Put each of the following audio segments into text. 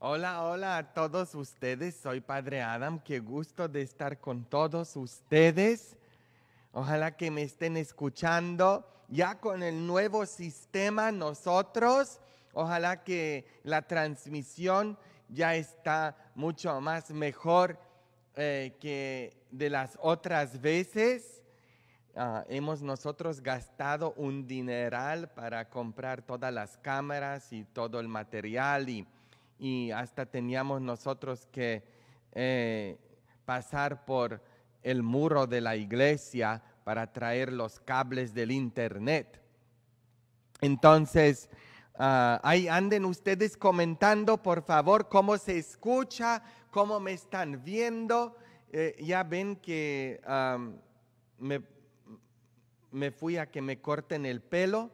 Hola, hola a todos ustedes. Soy Padre Adam. Qué gusto de estar con todos ustedes. Ojalá que me estén escuchando. Ya con el nuevo sistema nosotros, ojalá que la transmisión ya está mucho más mejor eh, que de las otras veces. Ah, hemos nosotros gastado un dineral para comprar todas las cámaras y todo el material y y hasta teníamos nosotros que eh, pasar por el muro de la iglesia para traer los cables del internet. Entonces, ah, ahí anden ustedes comentando, por favor, cómo se escucha, cómo me están viendo. Eh, ya ven que me fui a que me corten el pelo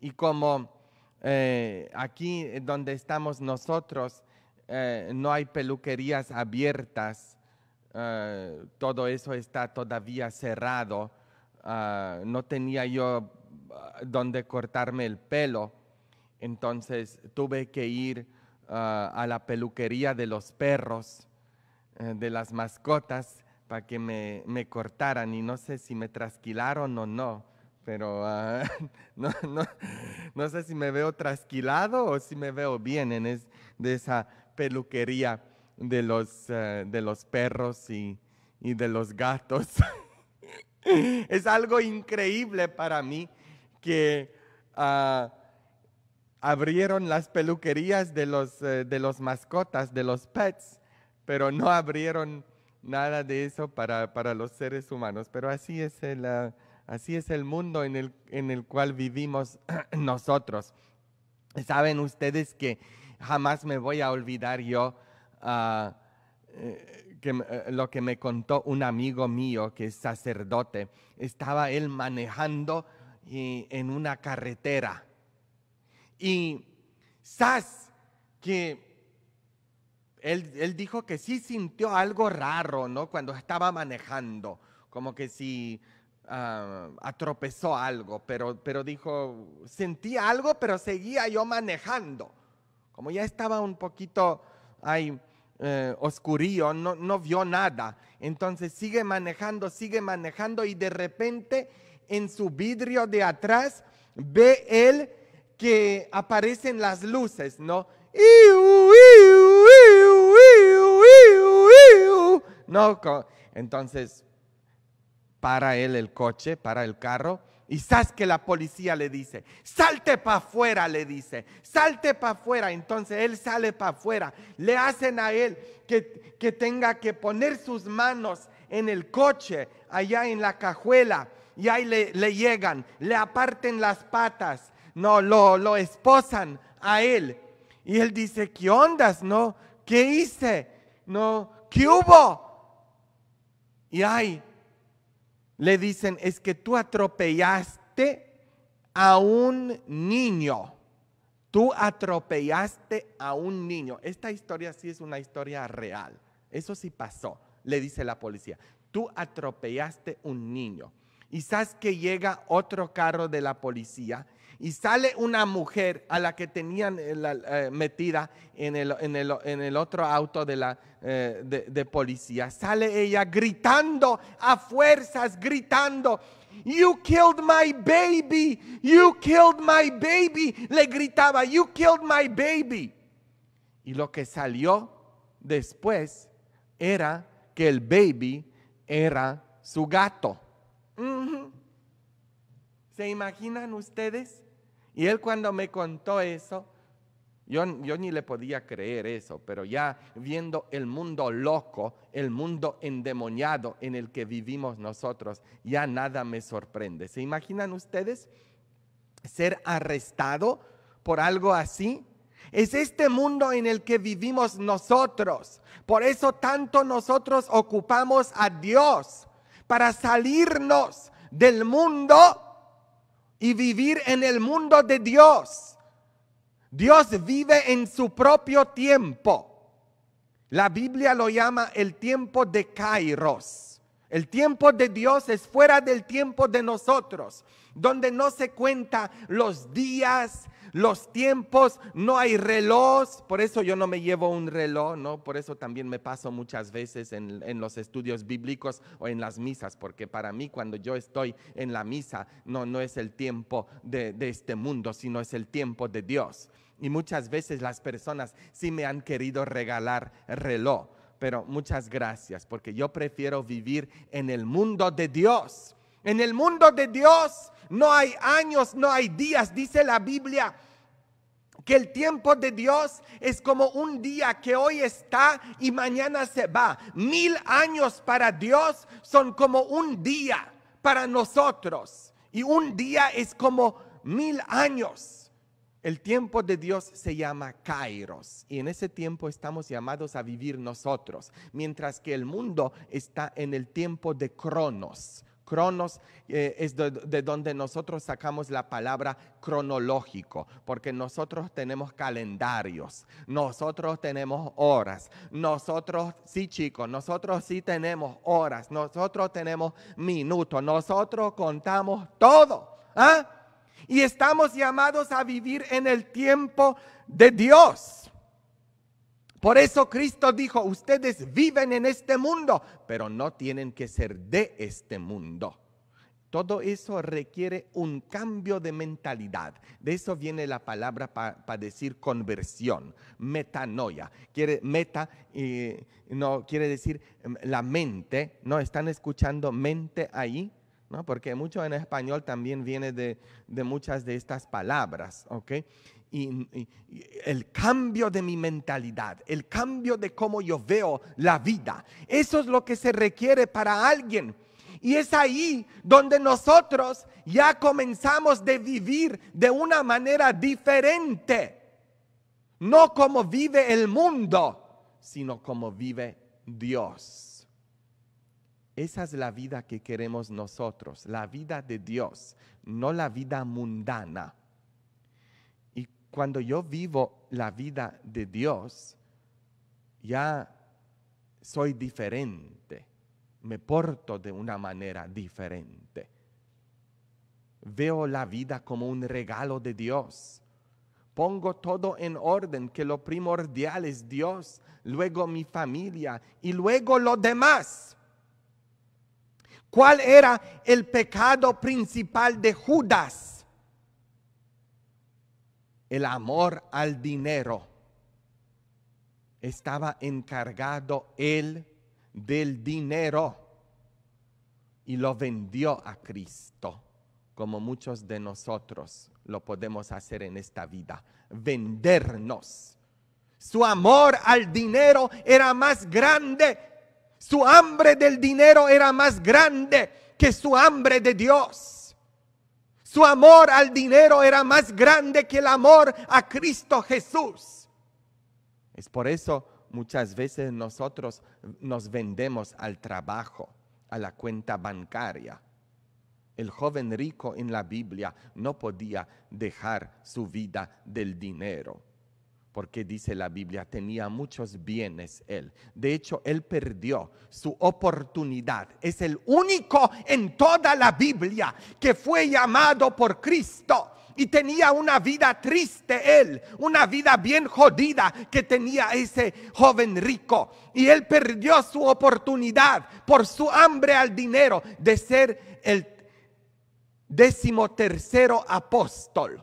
y como eh, aquí donde estamos nosotros eh, no hay peluquerías abiertas, eh, todo eso está todavía cerrado, ah, no tenía yo ah, donde cortarme el pelo, entonces tuve que ir ah, a la peluquería de los perros, de las mascotas, para que me, me cortaran y no sé si me trasquilaron o no pero ah, no, sé si me veo trasquilado o si me veo bien en es, de esa peluquería de los, eh, de los perros y, de los gatos. es algo increíble para mí que ah, abrieron las peluquerías de los, eh, de los mascotas, de los pets, pero no abrieron nada de eso para, para los seres humanos. Pero así es el eh, Así es el mundo en el, en el cual vivimos nosotros. Saben ustedes que jamás me voy a olvidar yo ah, eh, eh, lo que me contó un amigo mío que es sacerdote. Estaba él manejando en una carretera y sas que él, él, dijo que sí sintió algo raro, ¿no? Cuando estaba manejando, como que si Ah, atropezó algo, pero, pero dijo, sentí algo, pero seguía yo manejando. Como ya estaba un poquito ahí eh, oscurío, no, no vio nada. Entonces sigue manejando, sigue manejando y de repente en su vidrio de atrás ve él que aparecen las luces, No, entonces para él el coche, para el carro. Y sabes que la policía le dice, salte para afuera, le dice, salte para afuera. Entonces él sale para afuera. Le hacen a él que, tenga que poner sus manos en el coche, allá en la cajuela. Y ahí le, le llegan, le aparten las patas, no, lo, lo esposan a él. Y él dice, ¿qué ondas? No, ¿qué hice? No, ¿qué hubo? Y ahí le dicen, es que tú atropellaste a un niño. Tú atropellaste a un niño. Esta historia sí es una historia real. Eso sí pasó, le dice la policía. Tú atropellaste un niño. Y sabes que llega otro carro de la policía y sale una mujer a la que tenían eh, eh, metida en el, otro auto de, la, eh, policía. Sale ella gritando a fuerzas, gritando. You killed my baby. You killed my baby. Le gritaba, you killed my baby. Y lo que salió después era que el baby era su gato. ¿Se imaginan ustedes? Y él cuando me contó eso, yo, ni le podía creer eso, pero ya viendo el mundo loco, el mundo endemoniado en el que vivimos nosotros, ya nada me sorprende. ¿Se imaginan ustedes ser arrestado por algo así? Es este mundo en el que vivimos nosotros. Por eso tanto nosotros ocupamos a Dios para salirnos del mundo y vivir en el mundo de Dios. Dios vive en su propio tiempo. La Biblia lo llama el tiempo de Kairos. El tiempo de Dios es fuera del tiempo de nosotros, donde no se cuenta los días, los tiempos, no hay reloj, por eso yo no me llevo un reloj, ¿no? Por eso también me paso muchas veces en, los estudios bíblicos o en las misas, porque para mí cuando yo estoy en la misa, no, no es el tiempo de, de este mundo, sino es el tiempo de Dios. Y muchas veces las personas sí me han querido regalar reloj, pero muchas gracias, porque yo prefiero vivir en el mundo de Dios. En el mundo de Dios no hay años, no hay días, dice la Biblia que el tiempo de Dios es como un día que hoy está y mañana se va. Mil años para Dios son como un día para nosotros. Y un día es como mil años. El tiempo de Dios se llama Kairos y en ese tiempo estamos llamados a vivir nosotros, mientras que el mundo está en el tiempo de Cronos. Cronos eh, es de, donde nosotros sacamos la palabra cronológico, porque nosotros tenemos calendarios, nosotros tenemos horas, nosotros sí chicos, nosotros sí tenemos horas, nosotros tenemos minutos, nosotros contamos todo. ¿ah? Y estamos llamados a vivir en el tiempo de Dios. Por eso Cristo dijo, ustedes viven en este mundo, pero no tienen que ser de este mundo. Todo eso requiere un cambio de mentalidad. De eso viene la palabra para decir conversión, metanoia. Quiere, meta y no quiere decir em, la mente, ¿no? ¿Están escuchando mente ahí? ¿No? Porque mucho en español también viene de, de muchas de estas palabras, ¿ok? y el cambio de mi mentalidad, el cambio de cómo yo veo la vida. Eso es lo que se requiere para alguien. Y es ahí donde nosotros ya comenzamos de vivir de una manera diferente. No como vive el mundo, sino como vive Dios. Esa es la vida que queremos nosotros, la vida de Dios, no la vida mundana cuando yo vivo la vida de Dios, ya soy diferente, me porto de una manera diferente. Veo la vida como un regalo de Dios. Pongo todo en orden, que lo primordial es Dios, luego mi familia y luego lo demás. ¿Cuál era el pecado principal de Judas? el amor al dinero. Estaba encargado él del dinero y lo vendió a Cristo, como muchos de nosotros lo podemos hacer en esta vida, vendernos. Su amor al dinero era más grande, su hambre del dinero era más grande que su hambre de Dios. Su amor al dinero era más grande que el amor a Cristo Jesús. Es por eso muchas veces nosotros nos vendemos al trabajo, a la cuenta bancaria. El joven rico en la Biblia no podía dejar su vida del dinero porque dice la Biblia, tenía muchos bienes él. De hecho, él perdió su oportunidad. Es el único en toda la Biblia que fue llamado por Cristo y tenía una vida triste él, una vida bien jodida que tenía ese joven rico. Y él perdió su oportunidad por su hambre al dinero de ser el decimotercero apóstol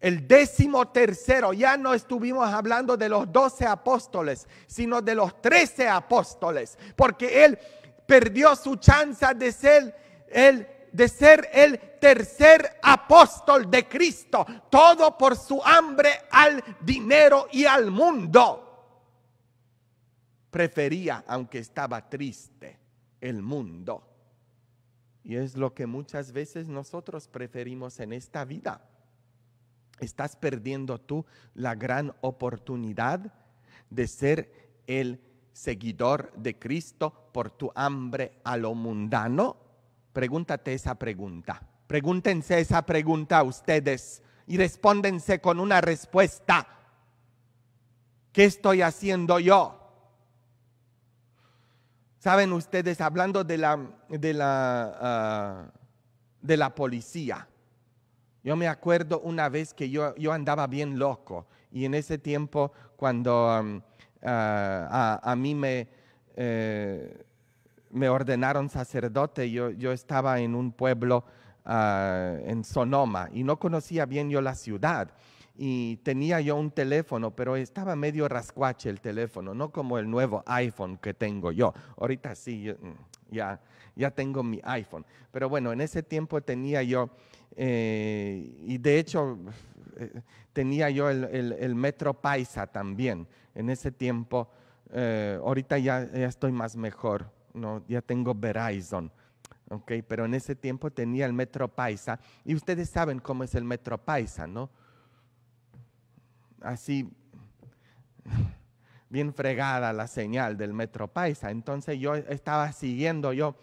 el décimo tercero, ya no estuvimos hablando de los doce apóstoles, sino de los trece apóstoles, porque él perdió su chance de ser el, de ser el tercer apóstol de Cristo, todo por su hambre al dinero y al mundo. Prefería, aunque estaba triste, el mundo. Y es lo que muchas veces nosotros preferimos en esta vida estás perdiendo tú la gran oportunidad de ser el seguidor de Cristo por tu hambre a lo mundano? Pregúntate esa pregunta. Pregúntense esa pregunta a ustedes y respóndense con una respuesta. ¿Qué estoy haciendo yo? Saben ustedes, hablando de la, de la, ah, de la policía, yo me acuerdo una vez que yo, yo andaba bien loco y en ese tiempo cuando um, ah, a, mí me, eh, me ordenaron sacerdote, yo, estaba en un pueblo ah, en Sonoma y no conocía bien yo la ciudad y tenía yo un teléfono, pero estaba medio rascuache el teléfono, no como el nuevo iPhone que tengo yo. Ahorita sí, mm, ya, ya tengo mi iPhone. Pero bueno, en ese tiempo tenía yo eh, y de hecho, eh, tenía yo el, Metro Paisa también. En ese tiempo, eh, ahorita ya, ya, estoy más mejor, ¿no? ya tengo Verizon. Okay, pero en ese tiempo tenía el Metro Paisa y ustedes saben cómo es el Metro Paisa, ¿no? Así, bien fregada la señal del Metro Paisa. Entonces yo estaba siguiendo, yo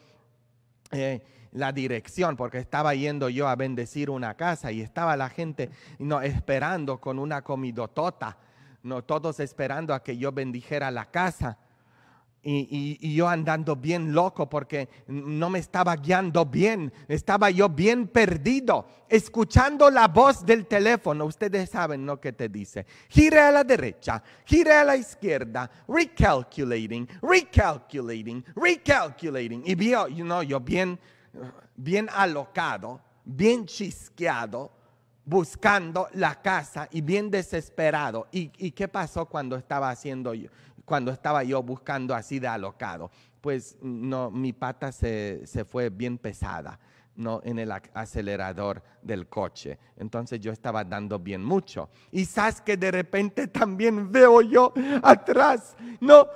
la dirección, porque estaba yendo yo a bendecir una casa y estaba la gente no, esperando con una comidotota, no, todos esperando a que yo bendijera la casa. Y, yo andando bien loco porque no me estaba guiando bien, estaba yo bien perdido, escuchando la voz del teléfono. Ustedes saben lo que te dice. Gire a la derecha, gire a la izquierda, recalculating, recalculating, recalculating. Y vio, you yo bien bien alocado, bien chisqueado, buscando la casa y bien desesperado. ¿Y, qué pasó cuando estaba haciendo yo, cuando estaba yo buscando así de alocado? Pues no, mi pata se, fue bien pesada. No, en el acelerador del coche. Entonces yo estaba dando bien mucho. Y sabes que de repente también veo yo atrás, no,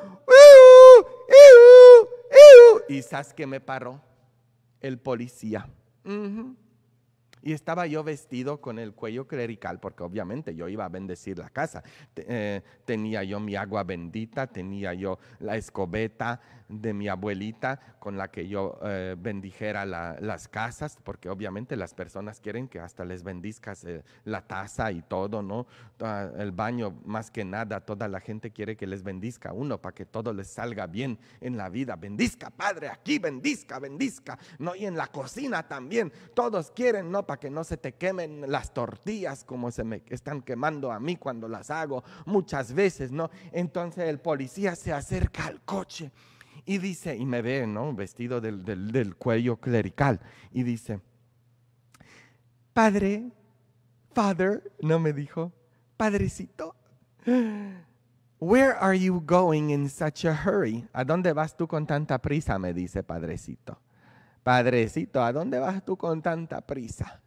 y sabes que me paró el policía. Y estaba yo vestido con el cuello clerical, porque obviamente yo iba a bendecir la casa. Eh, tenía yo mi agua bendita, tenía yo la escobeta, de mi abuelita con la que yo eh, bendijera las casas, porque obviamente las personas quieren que hasta les bendizcas eh, la taza y todo, ¿no? Ah, el baño, más que nada, toda la gente quiere que les bendizca uno para que todo les salga bien en la vida. Bendizca, Padre, aquí bendizca, bendizca, ¿no? Y en la cocina también, todos quieren, ¿no? Para que no se te quemen las tortillas como se me están quemando a mí cuando las hago muchas veces, ¿no? Entonces el policía se acerca al coche y dice, y me ve, ¿no? Vestido del, del cuello clerical. Y dice, Padre, Father, no me dijo, Padrecito, where are you going in such a hurry? ¿A dónde vas tú con tanta prisa? Me dice, Padrecito. Padrecito, ¿a dónde vas tú con tanta prisa?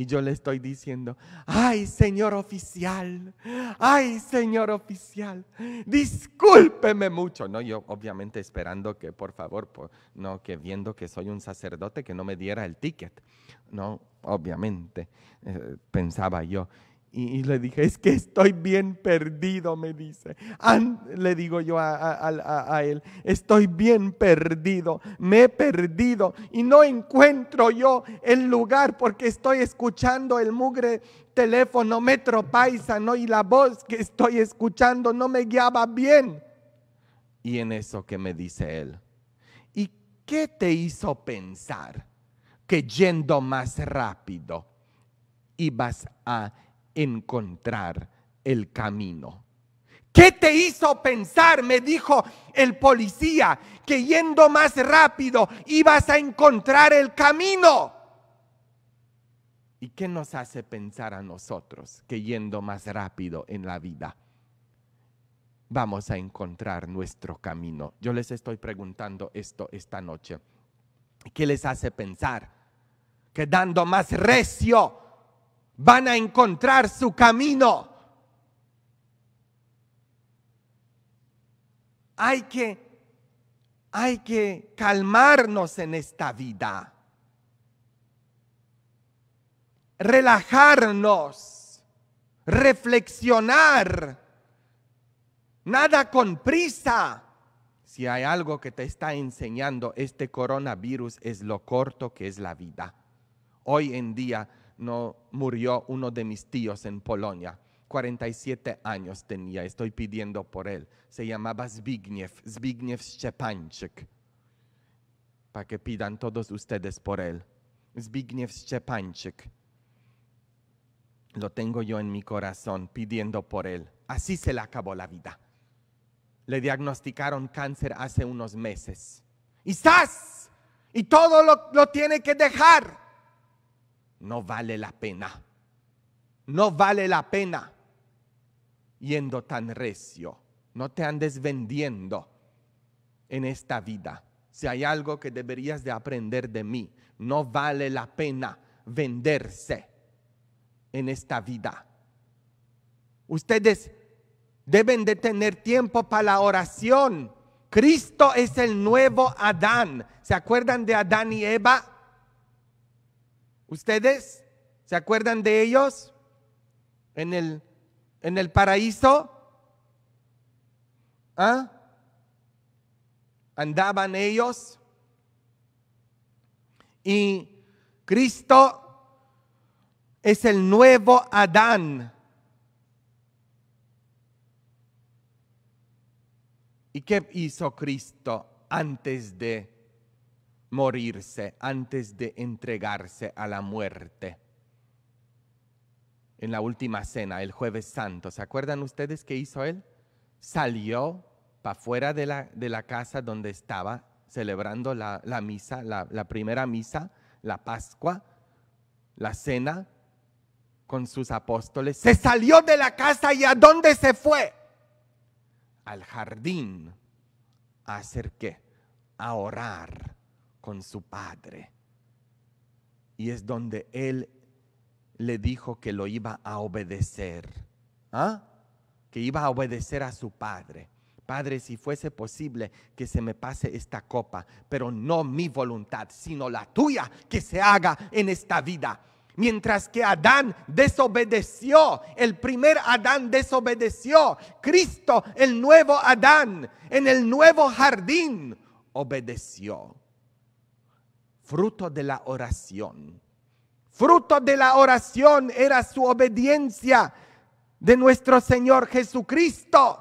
Y yo le estoy diciendo, ay señor oficial, ay señor oficial, discúlpeme mucho. No, yo obviamente esperando que por favor, no, que viendo que soy un sacerdote, que no me diera el ticket. No, obviamente, eh, pensaba yo. Y, le dije, es que estoy bien perdido, me dice. le digo yo a, él, estoy bien perdido, me he perdido y no encuentro yo el lugar porque estoy escuchando el mugre teléfono metro no y la voz que estoy escuchando no me guiaba bien. Y en eso que me dice él, ¿y qué te hizo pensar que yendo más rápido ibas a encontrar el camino. ¿Qué te hizo pensar? Me dijo el policía que yendo más rápido ibas a encontrar el camino. ¿Y qué nos hace pensar a nosotros que yendo más rápido en la vida vamos a encontrar nuestro camino? Yo les estoy preguntando esto esta noche. ¿Qué les hace pensar que dando más recio van a encontrar su camino. Hay que, hay que calmarnos en esta vida, relajarnos, reflexionar, nada con prisa. Si hay algo que te está enseñando este coronavirus es lo corto que es la vida. Hoy en día no murió uno de mis tíos en Polonia. 47 años tenía, estoy pidiendo por él. Se llamaba Zbigniew, Zbigniew Szczepańczyk. Para que pidan todos ustedes por él. Zbigniew Szczepańczyk. Lo tengo yo en mi corazón pidiendo por él. Así se le acabó la vida. Le diagnosticaron cáncer hace unos meses. Y estás Y todo lo, lo tiene que dejar no vale la pena. No vale la pena yendo tan recio. No te andes vendiendo en esta vida. Si hay algo que deberías de aprender de mí, no vale la pena venderse en esta vida. Ustedes deben de tener tiempo para la oración. Cristo es el nuevo Adán. ¿Se acuerdan de Adán y Eva? ¿Ustedes se acuerdan de ellos en el, en el paraíso? ¿Ah? Andaban ellos y Cristo es el nuevo Adán. ¿Y qué hizo Cristo antes de morirse antes de entregarse a la muerte. En la última cena, el jueves santo, ¿se acuerdan ustedes qué hizo él? Salió para fuera de la, de la, casa donde estaba celebrando la, misa, la, la primera misa, la Pascua, la cena con sus apóstoles. Se salió de la casa y a dónde se fue? Al jardín. ¿A hacer qué? A orar con su padre. Y es donde él le dijo que lo iba a obedecer. ¿ah? Que iba a obedecer a su padre. Padre, si fuese posible que se me pase esta copa, pero no mi voluntad, sino la tuya que se haga en esta vida. Mientras que Adán desobedeció, el primer Adán desobedeció, Cristo, el nuevo Adán, en el nuevo jardín, obedeció fruto de la oración. Fruto de la oración era su obediencia de nuestro Señor Jesucristo.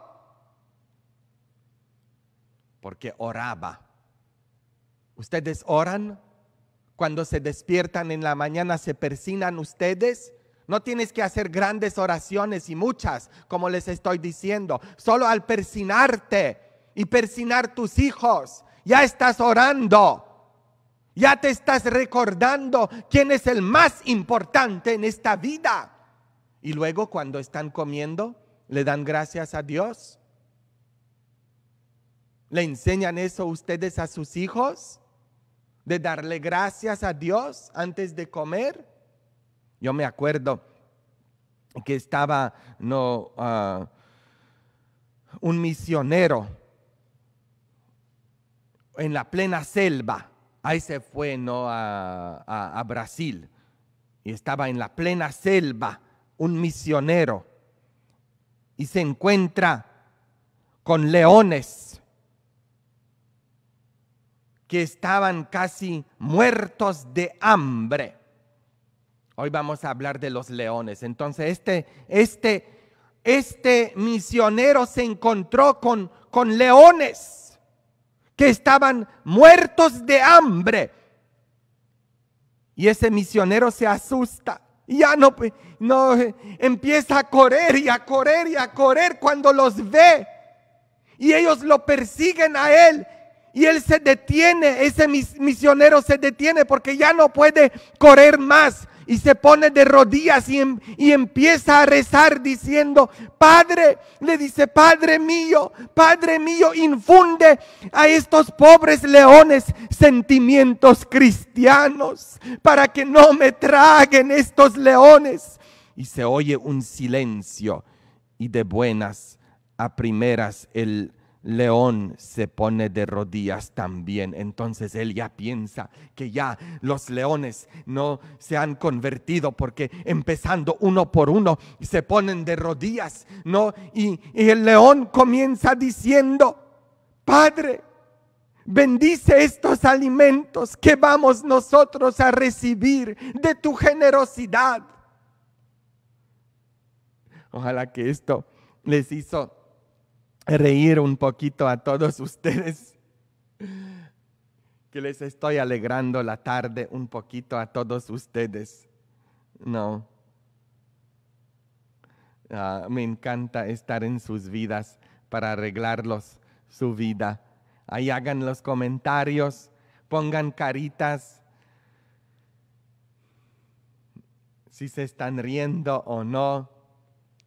Porque oraba. ¿Ustedes oran? Cuando se despiertan en la mañana, se persinan ustedes. No tienes que hacer grandes oraciones y muchas, como les estoy diciendo. Solo al persinarte y persinar tus hijos, ya estás orando. Ya te estás recordando quién es el más importante en esta vida. Y luego cuando están comiendo, le dan gracias a Dios. ¿Le enseñan eso ustedes a sus hijos? De darle gracias a Dios antes de comer. Yo me acuerdo que estaba no, ah, un misionero en la plena selva ahí se fue ¿no? A, Brasil y estaba en la plena selva un misionero y se encuentra con leones que estaban casi muertos de hambre. Hoy vamos a hablar de los leones. Entonces, este, este, este misionero se encontró con, con leones que estaban muertos de hambre. Y ese misionero se asusta. Y Ya no, no empieza a correr y a correr y a correr cuando los ve. Y ellos lo persiguen a él y él se detiene, ese misionero se detiene porque ya no puede correr más. Y se pone de rodillas y, em, y empieza a rezar diciendo, Padre, le dice, Padre mío, Padre mío, infunde a estos pobres leones sentimientos cristianos para que no me traguen estos leones. Y se oye un silencio y de buenas a primeras el león se pone de rodillas también. Entonces él ya piensa que ya los leones no se han convertido porque empezando uno por uno se ponen de rodillas, ¿no? Y, y el león comienza diciendo, Padre, bendice estos alimentos que vamos nosotros a recibir de tu generosidad. Ojalá que esto les hizo reír un poquito a todos ustedes, que les estoy alegrando la tarde un poquito a todos ustedes. No. Ah, me encanta estar en sus vidas para arreglarlos su vida. Ahí hagan los comentarios, pongan caritas, si se están riendo o no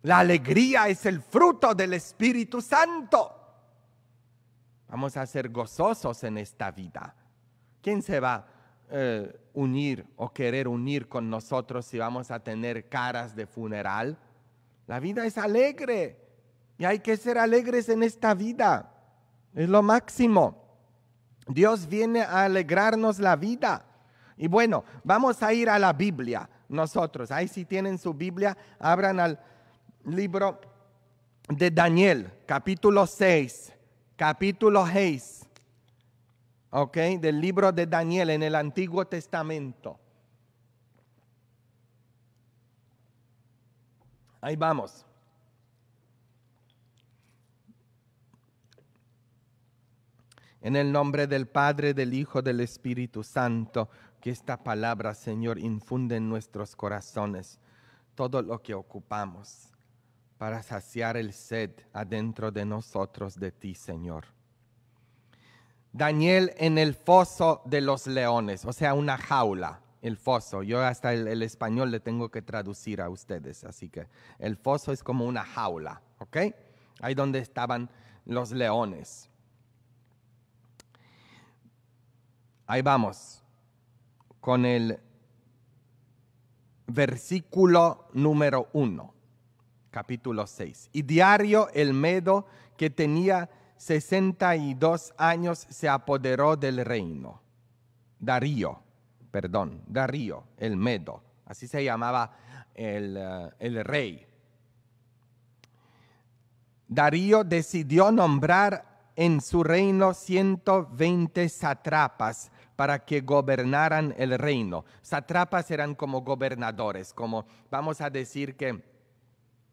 la alegría es el fruto del Espíritu Santo. Vamos a ser gozosos en esta vida. ¿Quién se va a eh, unir o querer unir con nosotros si vamos a tener caras de funeral? La vida es alegre y hay que ser alegres en esta vida. Es lo máximo. Dios viene a alegrarnos la vida. Y bueno, vamos a ir a la Biblia nosotros. Ahí si tienen su Biblia, abran al libro de Daniel, capítulo 6, capítulo 6, ¿ok? Del libro de Daniel en el Antiguo Testamento. Ahí vamos. En el nombre del Padre, del Hijo, del Espíritu Santo, que esta palabra, Señor, infunde en nuestros corazones todo lo que ocupamos para saciar el sed adentro de nosotros de ti, Señor. Daniel en el foso de los leones, o sea, una jaula, el foso. Yo hasta el, español le tengo que traducir a ustedes, así que el foso es como una jaula, ¿ok? Ahí donde estaban los leones. Ahí vamos con el versículo número uno capítulo 6. Y diario el medo que tenía 62 años se apoderó del reino. Darío, perdón, Darío el medo, así se llamaba el, eh, el rey. Darío decidió nombrar en su reino 120 satrapas para que gobernaran el reino. Satrapas eran como gobernadores, como vamos a decir que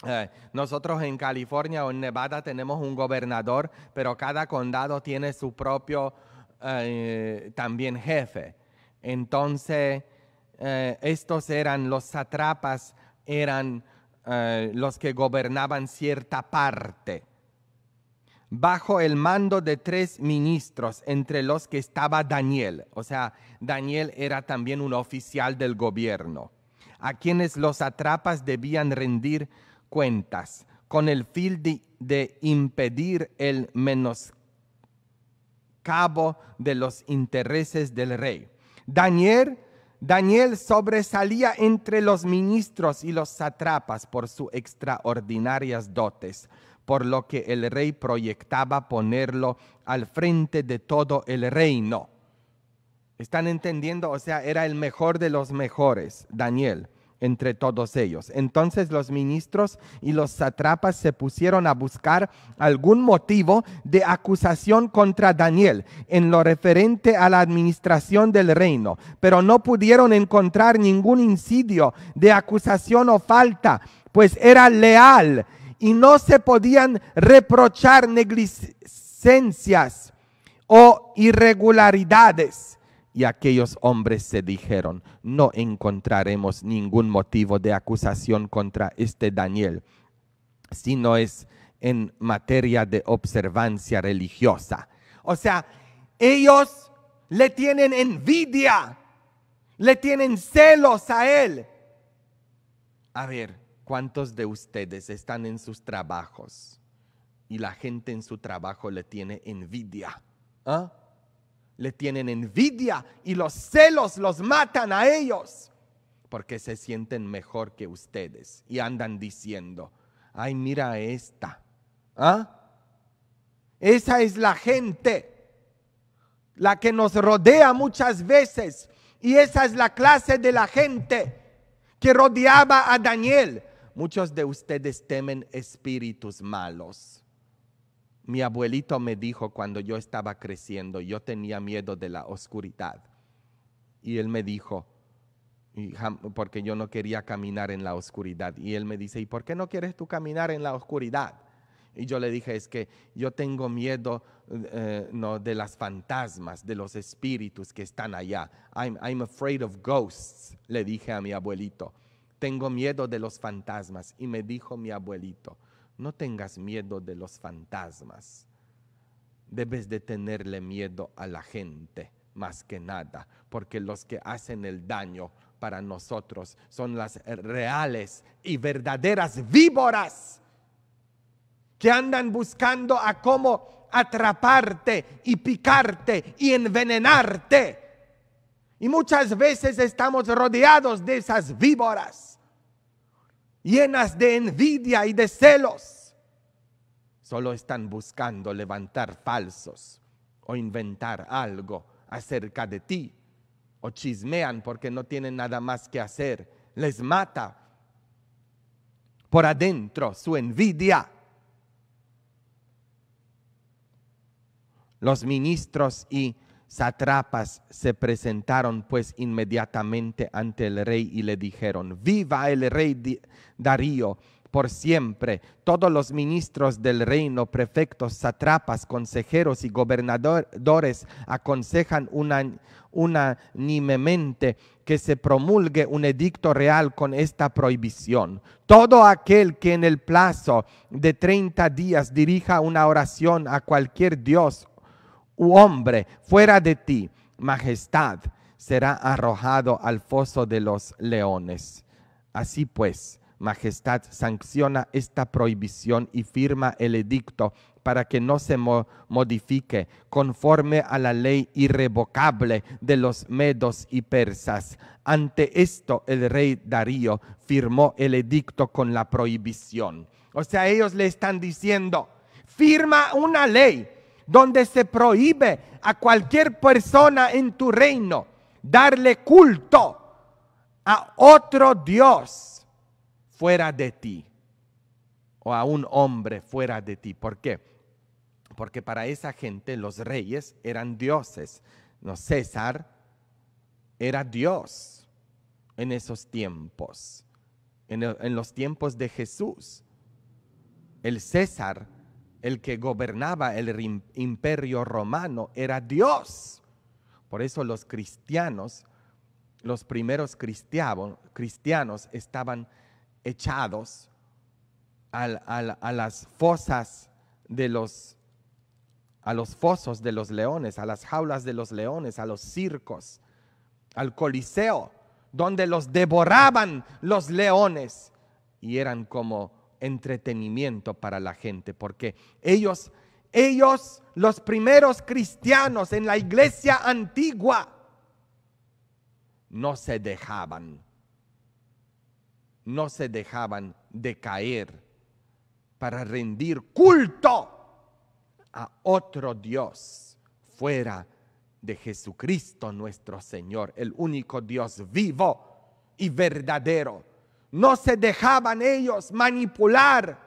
eh, nosotros en California o en Nevada tenemos un gobernador, pero cada condado tiene su propio eh, también jefe. Entonces, eh, estos eran los satrapas, eran los que gobernaban cierta parte, bajo el mando de tres ministros, entre los que estaba Daniel. O sea, Daniel era también un oficial del gobierno, a quienes los satrapas debían rendir cuentas con el fin de, impedir el menoscabo de los intereses del rey. Daniel Daniel sobresalía entre los ministros y los satrapas por sus extraordinarias dotes, por lo que el rey proyectaba ponerlo al frente de todo el reino. ¿Están entendiendo? O sea, era el mejor de los mejores, Daniel entre todos ellos. Entonces los ministros y los satrapas se pusieron a buscar algún motivo de acusación contra Daniel en lo referente a la administración del reino, pero no pudieron encontrar ningún insidio de acusación o falta, pues era leal y no se podían reprochar negligencias o irregularidades y aquellos hombres se dijeron, no encontraremos ningún motivo de acusación contra este Daniel, si no es en materia de observancia religiosa. O sea, ellos le tienen envidia, le tienen celos a él. A ver, ¿cuántos de ustedes están en sus trabajos y la gente en su trabajo le tiene envidia? ¿Ah? le tienen envidia y los celos los matan a ellos porque se sienten mejor que ustedes y andan diciendo, ay, mira esta. ¿Ah? Esa es la gente, la que nos rodea muchas veces. Y esa es la clase de la gente que rodeaba a Daniel. Muchos de ustedes temen espíritus malos. Mi abuelito me dijo cuando yo estaba creciendo, yo tenía miedo de la oscuridad. Y él me dijo, porque yo no quería caminar en la oscuridad. Y él me dice, ¿y por qué no quieres tú caminar en la oscuridad? Y yo le dije, es que yo tengo miedo eh, no, de las fantasmas, de los espíritus que están allá. I'm afraid of ghosts, le dije a mi abuelito. Tengo miedo de los fantasmas. Y me dijo mi abuelito, no tengas miedo de los fantasmas. Debes de tenerle miedo a la gente, más que nada, porque los que hacen el daño para nosotros son las reales y verdaderas víboras que andan buscando a cómo atraparte y picarte y envenenarte. Y muchas veces estamos rodeados de esas víboras llenas de envidia y de celos. Solo están buscando levantar falsos o inventar algo acerca de ti. O chismean porque no tienen nada más que hacer. Les mata por adentro su envidia. Los ministros y satrapas se presentaron pues inmediatamente ante el rey y le dijeron, viva el rey Darío por siempre. Todos los ministros del reino, prefectos, satrapas, consejeros y gobernadores aconsejan unánimemente que se promulgue un edicto real con esta prohibición. Todo aquel que en el plazo de 30 días dirija una oración a cualquier dios hombre fuera de ti, majestad, será arrojado al foso de los leones. Así pues, Majestad sanciona esta prohibición y firma el edicto para que no se modifique conforme a la ley irrevocable de los medos y persas. Ante esto el rey Darío firmó el edicto con la prohibición. O sea, ellos le están diciendo, firma una ley donde se prohíbe a cualquier persona en tu reino darle culto a otro Dios fuera de ti o a un hombre fuera de ti. ¿Por qué? Porque para esa gente los reyes eran dioses. No, César era Dios en esos tiempos, en, en los tiempos de Jesús. El César el que gobernaba el imperio romano era Dios. Por eso los cristianos, los primeros cristianos estaban echados a, a las fosas de los a los fosos de los leones, a las jaulas de los leones, a los circos, al coliseo, donde los devoraban los leones y eran como entretenimiento para la gente, porque ellos, ellos, los primeros cristianos en la iglesia antigua, no se dejaban, no se dejaban de caer para rendir culto a otro Dios fuera de Jesucristo nuestro Señor, el único Dios vivo y verdadero no se dejaban ellos manipular.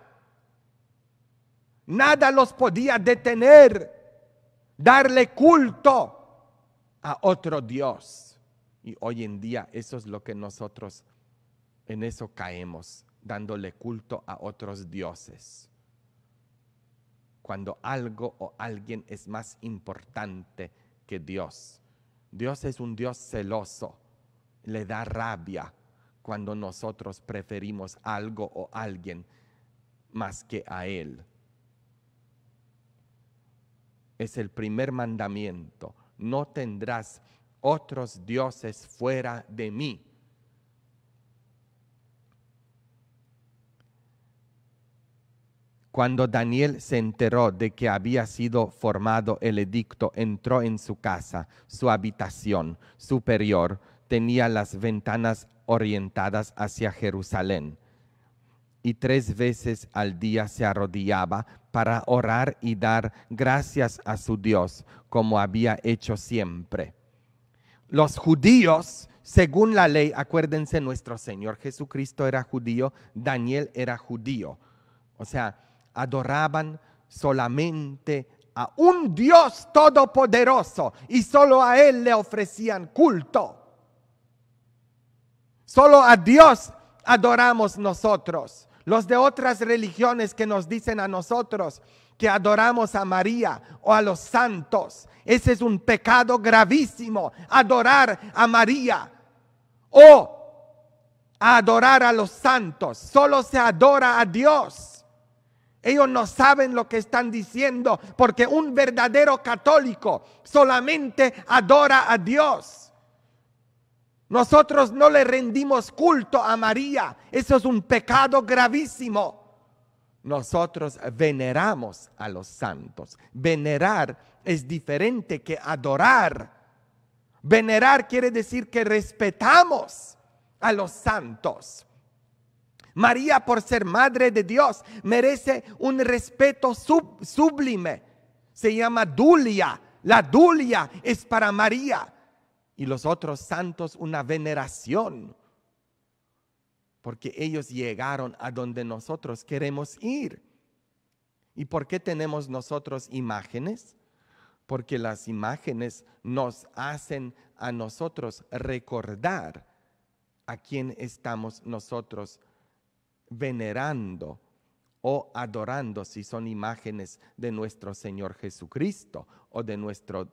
Nada los podía detener, darle culto a otro Dios. Y hoy en día eso es lo que nosotros en eso caemos, dándole culto a otros dioses. Cuando algo o alguien es más importante que Dios. Dios es un Dios celoso, le da rabia cuando nosotros preferimos algo o alguien más que a Él. Es el primer mandamiento. No tendrás otros dioses fuera de mí. Cuando Daniel se enteró de que había sido formado el edicto, entró en su casa, su habitación superior tenía las ventanas orientadas hacia Jerusalén. Y tres veces al día se arrodillaba para orar y dar gracias a su Dios, como había hecho siempre. Los judíos, según la ley, acuérdense, nuestro Señor Jesucristo era judío, Daniel era judío. O sea, adoraban solamente a un Dios todopoderoso y solo a Él le ofrecían culto. Solo a Dios adoramos nosotros. Los de otras religiones que nos dicen a nosotros que adoramos a María o a los santos. Ese es un pecado gravísimo, adorar a María o adorar a los santos. Solo se adora a Dios. Ellos no saben lo que están diciendo porque un verdadero católico solamente adora a Dios. Nosotros no le rendimos culto a María. Eso es un pecado gravísimo. Nosotros veneramos a los santos. Venerar es diferente que adorar. Venerar quiere decir que respetamos a los santos. María, por ser madre de Dios, merece un respeto sublime. Se llama Dulia. La Dulia es para María y los otros santos una veneración, porque ellos llegaron a donde nosotros queremos ir. ¿Y por qué tenemos nosotros imágenes? Porque las imágenes nos hacen a nosotros recordar a quién estamos nosotros venerando o adorando si son imágenes de nuestro Señor Jesucristo o de nuestro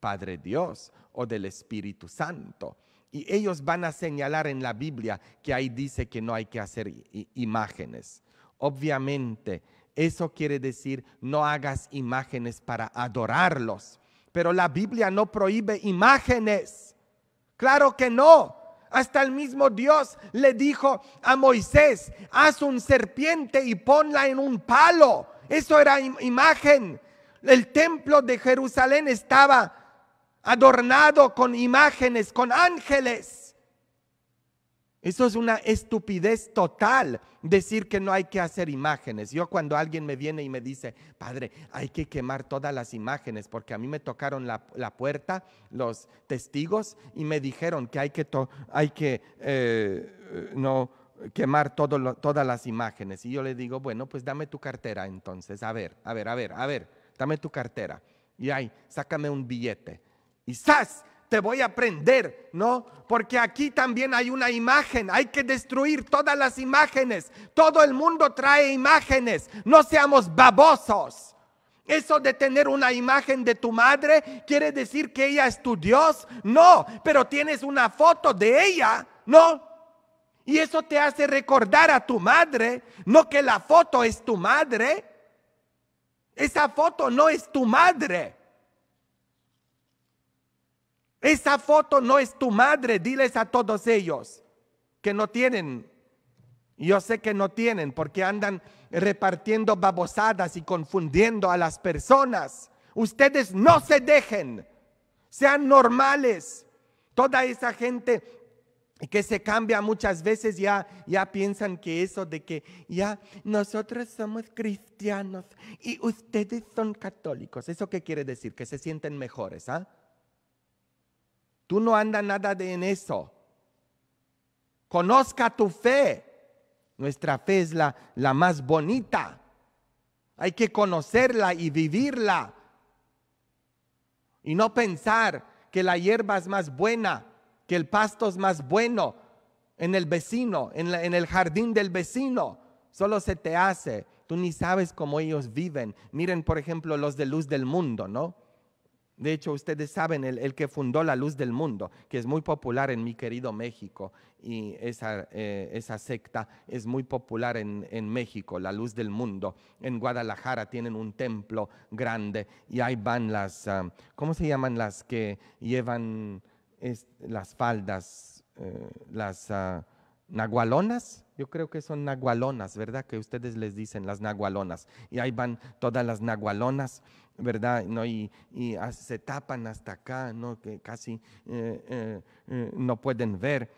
Padre Dios o del Espíritu Santo. Y ellos van a señalar en la Biblia que ahí dice que no hay que hacer imágenes. Obviamente, eso quiere decir no hagas imágenes para adorarlos. Pero la Biblia no prohíbe imágenes. Claro que no. Hasta el mismo Dios le dijo a Moisés, haz un serpiente y ponla en un palo. Eso era imagen. El templo de Jerusalén estaba adornado con imágenes, con ángeles. Eso es una estupidez total decir que no hay que hacer imágenes. Yo cuando alguien me viene y me dice, padre, hay que quemar todas las imágenes porque a mí me tocaron la, puerta los testigos y me dijeron que hay que, hay que eh, no quemar todas las imágenes. Y yo le digo, bueno, pues dame tu cartera entonces. A ver, a ver, a ver, a ver, dame tu cartera. Y ahí, sácame un billete Quizás Te voy a prender, ¿no? Porque aquí también hay una imagen, hay que destruir todas las imágenes. Todo el mundo trae imágenes, no seamos babosos. Eso de tener una imagen de tu madre quiere decir que ella es tu Dios. No, pero tienes una foto de ella, ¿no? Y eso te hace recordar a tu madre, no que la foto es tu madre. Esa foto no es tu madre. Esa foto no es tu madre, diles a todos ellos que no tienen. Yo sé que no tienen porque andan repartiendo babosadas y confundiendo a las personas. Ustedes no se dejen, sean normales. Toda esa gente que se cambia muchas veces ya, ya piensan que eso de que ya nosotros somos cristianos y ustedes son católicos. ¿Eso qué quiere decir? Que se sienten mejores, ¿ah? Tú no andas nada de en eso. Conozca tu fe. Nuestra fe es la, la más bonita. Hay que conocerla y vivirla. Y no pensar que la hierba es más buena, que el pasto es más bueno en el vecino, en, en el jardín del vecino. Solo se te hace. Tú ni sabes cómo ellos viven. Miren, por ejemplo, los de luz del mundo, ¿no? De hecho, ustedes saben, el, que fundó la luz del mundo, que es muy popular en mi querido México, y esa, eh, secta es muy popular en, México, la luz del mundo. En Guadalajara tienen un templo grande y ahí van las, ah, ¿cómo se llaman las que llevan las faldas, eh, las ah, nagualonas? Yo creo que son nagualonas, ¿verdad? Que ustedes les dicen las nagualonas. Y ahí van todas las nagualonas ¿verdad? ¿No? Y, y se tapan hasta acá, ¿no? Que casi eh, eh, eh, no pueden ver.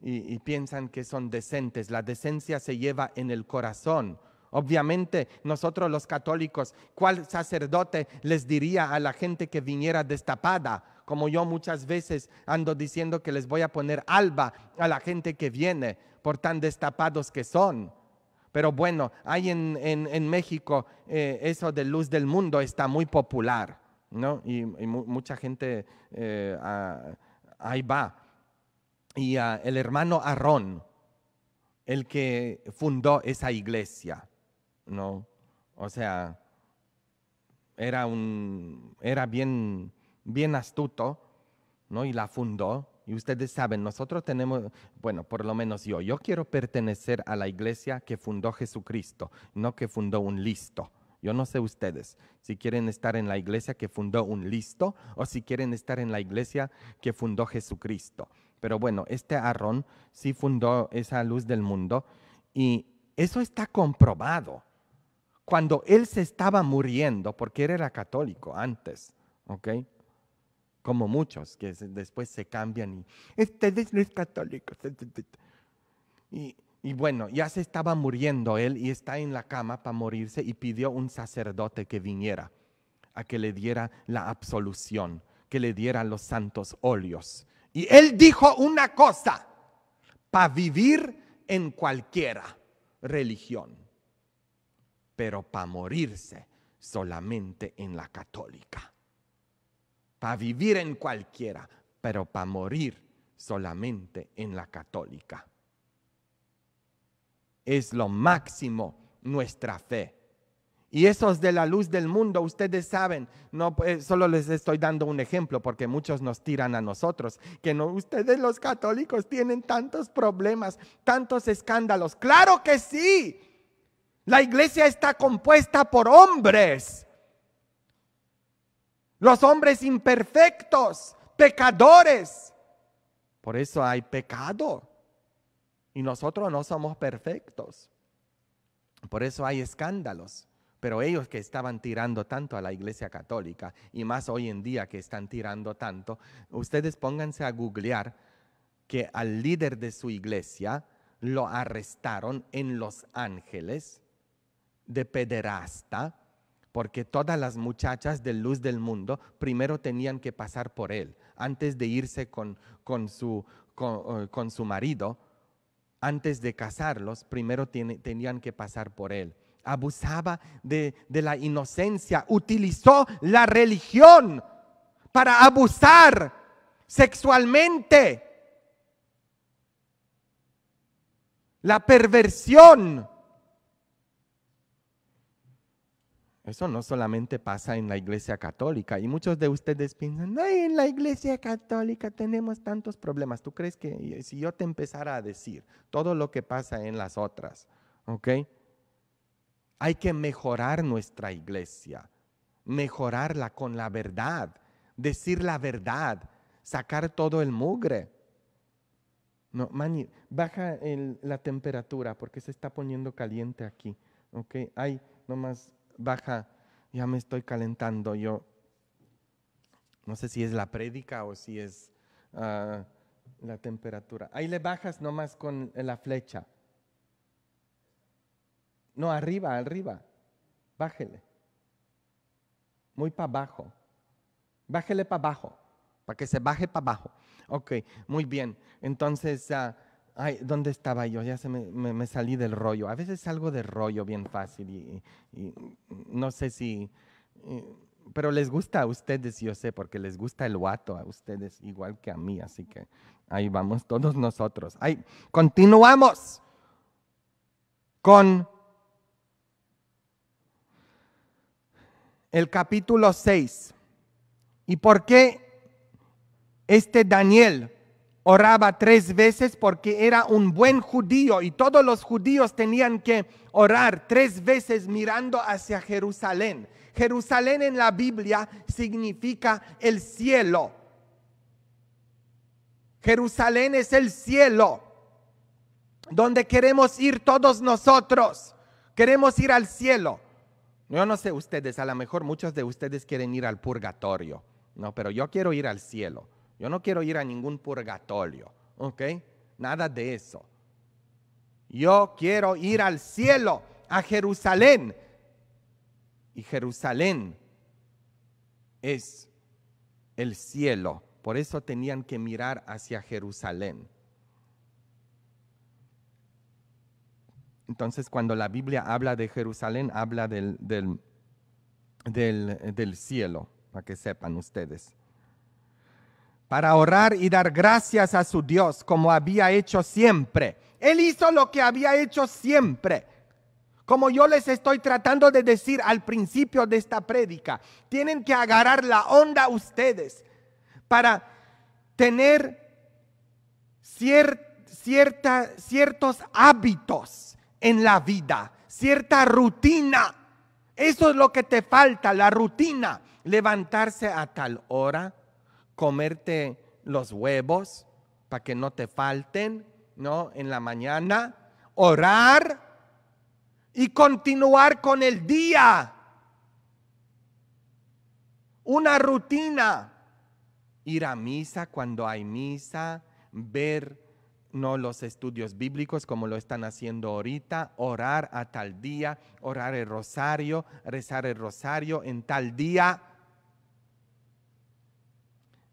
y piensan que son decentes. La decencia se lleva en el corazón. Obviamente nosotros los católicos, ¿cuál sacerdote les diría a la gente que viniera destapada? Como yo muchas veces ando diciendo que les voy a poner alba a la gente que viene por tan destapados que son. Pero bueno, hay en, México eh, eso de luz del mundo está muy popular, ¿no? Y, mucha gente eh, ahí va. Y el hermano Arón el que fundó esa iglesia, ¿no? O sea, era, un, era bien, bien astuto, ¿no? Y la fundó. Y ustedes saben, nosotros tenemos, bueno, por lo menos yo, yo quiero pertenecer a la iglesia que fundó Jesucristo, no que fundó un listo. Yo no sé ustedes si quieren estar en la iglesia que fundó un listo o si quieren estar en la iglesia que fundó Jesucristo. Pero bueno, este Arón sí fundó esa luz del mundo y eso está comprobado. Cuando él se estaba muriendo, porque él era católico antes, ¿ok? como muchos que después se cambian y este no es católico Y, y bueno, ya se estaba muriendo él y está en la cama para morirse y pidió un sacerdote que viniera a que le diera la absolución, que le diera los santos óleos. Y él dijo una cosa, para vivir en cualquiera religión, pero para morirse solamente en la católica para vivir en cualquiera, pero para morir solamente en la católica. Es lo máximo nuestra fe. Y esos de la luz del mundo, ustedes saben, no pues, solo les estoy dando un ejemplo porque muchos nos tiran a nosotros, que no ustedes los católicos tienen tantos problemas, tantos escándalos. Claro que sí. La iglesia está compuesta por hombres los hombres imperfectos, pecadores. Por eso hay pecado. Y nosotros no somos perfectos. Por eso hay escándalos. Pero ellos que estaban tirando tanto a la Iglesia Católica, y más hoy en día que están tirando tanto, ustedes pónganse a googlear que al líder de su iglesia lo arrestaron en Los Ángeles de pederasta porque todas las muchachas de luz del mundo primero tenían que pasar por él, antes de irse con, con, su, con, eh, su, marido, antes de casarlos, primero tenían que pasar por él. Abusaba de, de la inocencia, utilizó la religión para abusar sexualmente. La perversión Eso no solamente pasa en la Iglesia Católica. Y muchos de ustedes piensan, ay, en la Iglesia Católica tenemos tantos problemas. ¿Tú crees que eh, si yo te empezara a decir todo lo que pasa en las otras, ok? Hay que mejorar nuestra iglesia, mejorarla con la verdad, decir la verdad, sacar todo el mugre. No, baja la temperatura porque se está poniendo caliente aquí, ok? Hay nomás baja, ya me estoy calentando. Yo no sé si es la prédica o si es ah, la temperatura. Ahí le bajas nomás con la flecha. No, arriba, arriba. Bájele. Muy para abajo. Bájele para abajo. Para que se baje para abajo. Ok, muy bien. Entonces, ah, Ay, ¿dónde estaba yo? Ya se me, salí del rollo. A veces algo de rollo bien fácil y, no sé si... pero les gusta a ustedes, yo sé, porque les gusta el guato a ustedes igual que a mí. Así que ahí vamos todos nosotros. Ahí, continuamos con el capítulo 6. ¿Y por qué este Daniel oraba tres veces porque era un buen judío y todos los judíos tenían que orar tres veces mirando hacia Jerusalén. Jerusalén en la Biblia significa el cielo. Jerusalén es el cielo donde queremos ir todos nosotros. Queremos ir al cielo. Yo no sé ustedes, a lo mejor muchos de ustedes quieren ir al purgatorio, no, pero yo quiero ir al cielo. Yo no quiero ir a ningún purgatorio, ¿ok? Nada de eso. Yo quiero ir al cielo, a Jerusalén. Y Jerusalén es el cielo. Por eso tenían que mirar hacia Jerusalén. Entonces cuando la Biblia habla de Jerusalén, habla del, del, del, cielo, para que sepan ustedes para orar y dar gracias a su Dios como había hecho siempre. Él hizo lo que había hecho siempre. Como yo les estoy tratando de decir al principio de esta prédica, tienen que agarrar la onda ustedes para tener ciertos hábitos en la vida, cierta rutina. Eso es lo que te falta, la rutina. Levantarse a tal hora, comerte los huevos para que no te falten, ¿no? En la mañana, orar y continuar con el día. Una rutina. Ir a misa cuando hay misa, ver no los estudios bíblicos como lo están haciendo ahorita, orar a tal día, orar el rosario, rezar el rosario en tal día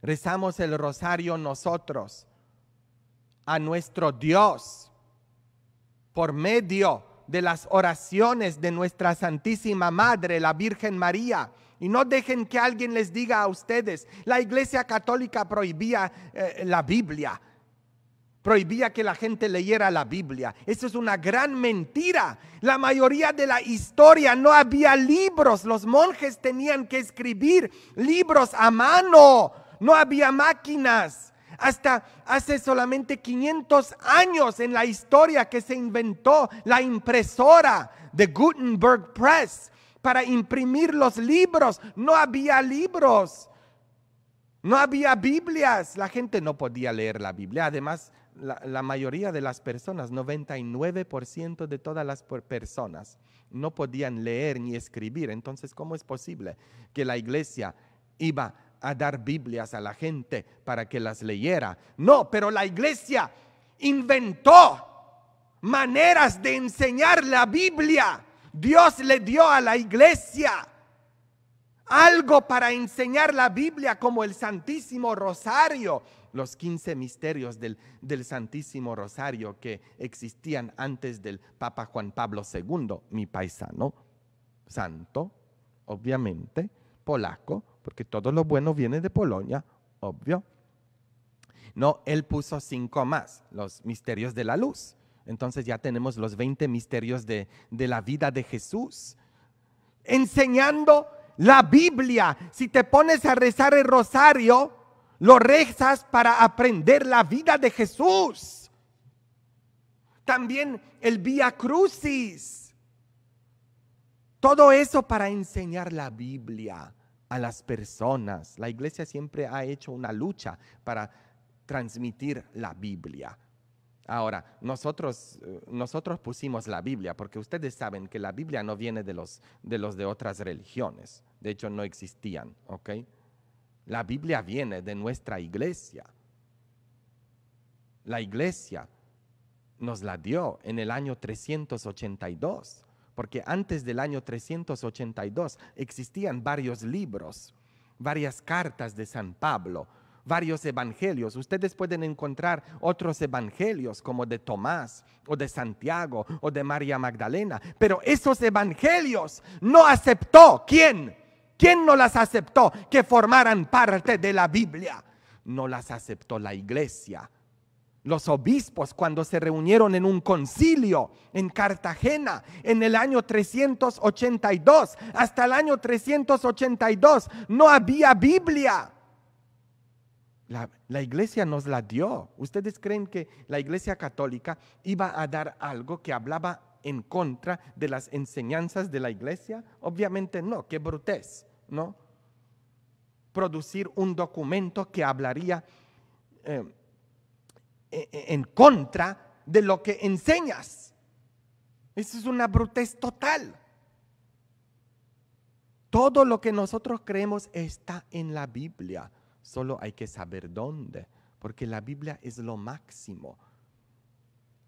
rezamos el rosario nosotros a nuestro Dios por medio de las oraciones de nuestra Santísima Madre, la Virgen María. Y no dejen que alguien les diga a ustedes, la Iglesia Católica prohibía eh, la Biblia, prohibía que la gente leyera la Biblia. Eso es una gran mentira. La mayoría de la historia no había libros, los monjes tenían que escribir libros a mano no había máquinas. Hasta hace solamente 500 años en la historia que se inventó la impresora de Gutenberg Press para imprimir los libros. No había libros. No había Biblias. La gente no podía leer la Biblia. Además, la, mayoría de las personas, 99% de todas las personas, no podían leer ni escribir. Entonces, ¿cómo es posible que la iglesia iba a dar Biblias a la gente para que las leyera. No, pero la iglesia inventó maneras de enseñar la Biblia. Dios le dio a la iglesia algo para enseñar la Biblia como el Santísimo Rosario, los 15 misterios del, del, Santísimo Rosario que existían antes del Papa Juan Pablo II, mi paisano, santo, obviamente, polaco, porque todo lo bueno viene de Polonia, obvio. No, él puso cinco más, los misterios de la luz. Entonces ya tenemos los 20 misterios de, de la vida de Jesús. Enseñando la Biblia. Si te pones a rezar el rosario, lo rezas para aprender la vida de Jesús. También el Vía Crucis. Todo eso para enseñar la Biblia a las personas. La iglesia siempre ha hecho una lucha para transmitir la Biblia. Ahora, nosotros, eh, nosotros pusimos la Biblia porque ustedes saben que la Biblia no viene de los de, los de otras religiones. De hecho, no existían, ¿ok? La Biblia viene de nuestra iglesia. La iglesia nos la dio en el año 382 porque antes del año 382 existían varios libros, varias cartas de San Pablo, varios evangelios. Ustedes pueden encontrar otros evangelios como de Tomás o de Santiago o de María Magdalena, pero esos evangelios no aceptó. ¿Quién? ¿Quién no las aceptó que formaran parte de la Biblia? No las aceptó la iglesia los obispos cuando se reunieron en un concilio en Cartagena en el año 382, hasta el año 382 no había Biblia. La, iglesia nos la dio. ¿Ustedes creen que la iglesia católica iba a dar algo que hablaba en contra de las enseñanzas de la iglesia? Obviamente no, qué brutez, ¿no? Producir un documento que hablaría... Eh, eh, eh, en contra de lo que enseñas. Eso es una brutez total. Todo lo que nosotros creemos está en la Biblia. Solo hay que saber dónde, porque la Biblia es lo máximo.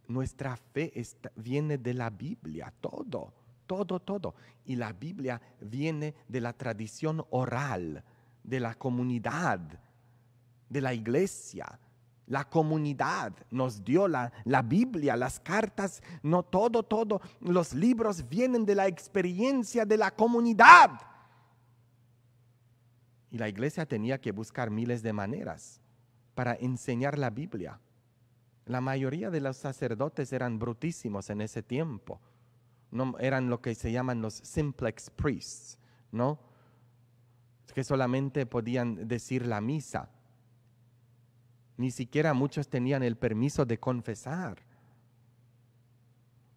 Nuestra fe viene de la Biblia, todo, todo, todo. Y la Biblia viene de la tradición oral, de la comunidad, de la iglesia, la comunidad nos dio la, Biblia, las cartas, no todo, todo. Los libros vienen de la experiencia de la comunidad. Y la iglesia tenía que buscar miles de maneras para enseñar la Biblia. La mayoría de los sacerdotes eran brutísimos en ese tiempo. No, eran lo que se llaman los simplex priests, ¿no? Que solamente podían decir la misa ni siquiera muchos tenían el permiso de confesar,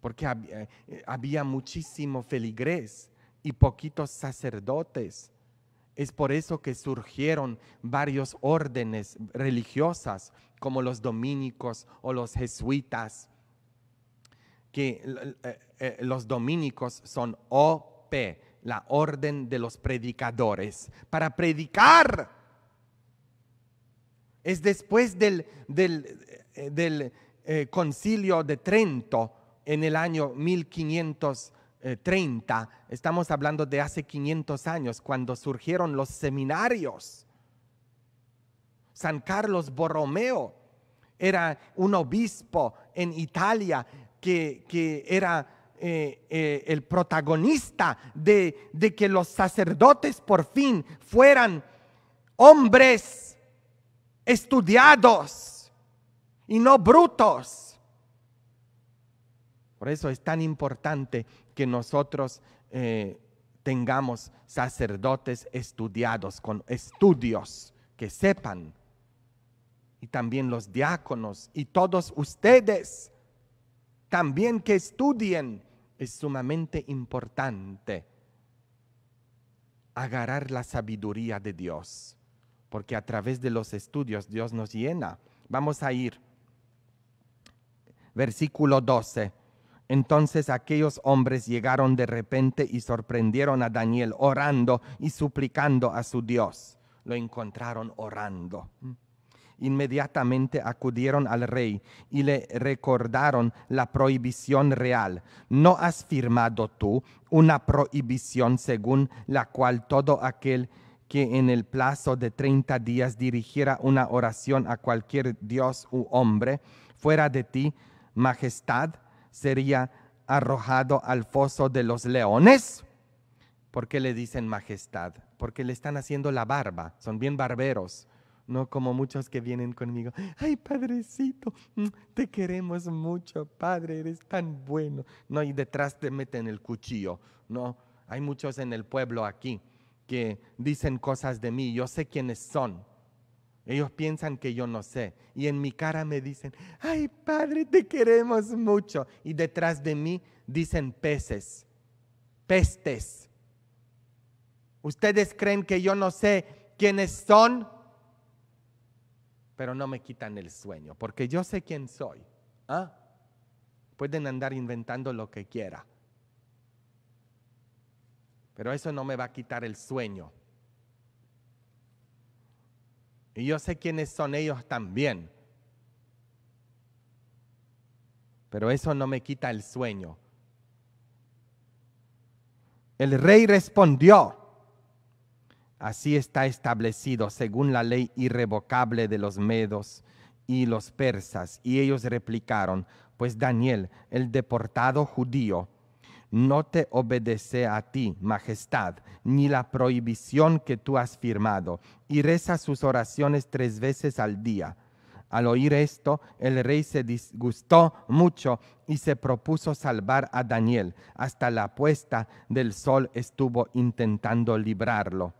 porque eh, había, muchísimo feligrés y poquitos sacerdotes. Es por eso que surgieron varios órdenes religiosas, como los dominicos o los jesuitas, que eh, eh, los dominicos son OP, la orden de los predicadores, para predicar es después del, del, eh, eh, concilio de Trento en el año 1530. Estamos hablando de hace 500 años, cuando surgieron los seminarios. San Carlos Borromeo era un obispo en Italia que, era eh, el protagonista de, de que los sacerdotes por fin fueran hombres estudiados y no brutos. Por eso es tan importante que nosotros eh, tengamos sacerdotes estudiados, con estudios, que sepan. Y también los diáconos y todos ustedes, también que estudien, es sumamente importante agarrar la sabiduría de Dios porque a través de los estudios Dios nos llena. Vamos a ir. Versículo 12. Entonces aquellos hombres llegaron de repente y sorprendieron a Daniel orando y suplicando a su Dios. Lo encontraron orando. Inmediatamente acudieron al rey y le recordaron la prohibición real. ¿No has firmado tú una prohibición según la cual todo aquel que en el plazo de 30 días dirigiera una oración a cualquier dios u hombre fuera de ti, majestad, sería arrojado al foso de los leones? ¿Por qué le dicen majestad? Porque le están haciendo la barba, son bien barberos, no como muchos que vienen conmigo. Ay, padrecito, mm, te queremos mucho, padre, eres tan bueno. No, y detrás te meten el cuchillo, no. Hay muchos en el pueblo aquí que dicen cosas de mí, yo sé quiénes son. Ellos piensan que yo no sé. Y en mi cara me dicen, ay Padre, te queremos mucho. Y detrás de mí dicen peces, pestes. Ustedes creen que yo no sé quiénes son, pero no me quitan el sueño, porque yo sé quién soy. ¿Ah? Pueden andar inventando lo que quiera pero eso no me va a quitar el sueño. Y yo sé quiénes son ellos también. Pero eso no me quita el sueño. El rey respondió, así está establecido según la ley irrevocable de los medos y los persas. Y ellos replicaron, pues Daniel, el deportado judío, no te obedece a ti, majestad, ni la prohibición que tú has firmado, y reza sus oraciones tres veces al día. Al oír esto, el rey se disgustó mucho y se propuso salvar a Daniel. Hasta la puesta del sol estuvo intentando librarlo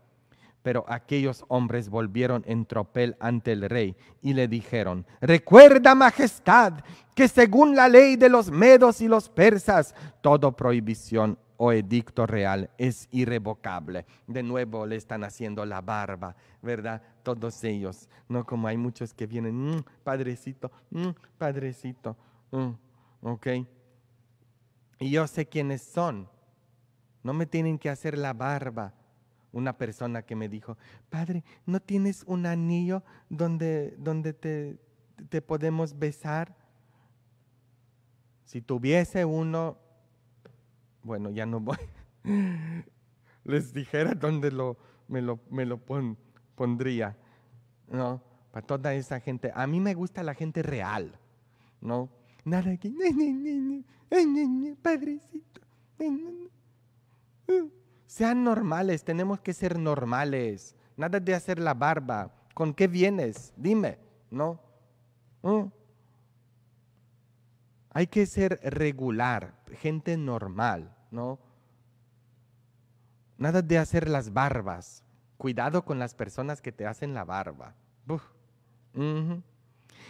pero aquellos hombres volvieron en tropel ante el rey y le dijeron, recuerda majestad que según la ley de los medos y los persas, toda prohibición o edicto real es irrevocable. De nuevo le están haciendo la barba, ¿verdad? Todos ellos, ¿no? Como hay muchos que vienen, mm, padrecito, mm, padrecito, mm, ¿ok? Y yo sé quiénes son. No me tienen que hacer la barba una persona que me dijo, Padre, ¿no tienes un anillo donde, donde te, te podemos besar? Si tuviese uno, bueno, ya no voy. Les dijera dónde lo, me lo, me lo pondría, ¿no? Para toda esa gente. A mí me gusta la gente real, ¿no? Nada que, padrecito. Sean normales, tenemos que ser normales. Nada de hacer la barba. ¿Con qué vienes? Dime, ¿no? ¿Mm? Hay que ser regular, gente normal, ¿no? Nada de hacer las barbas. Cuidado con las personas que te hacen la barba.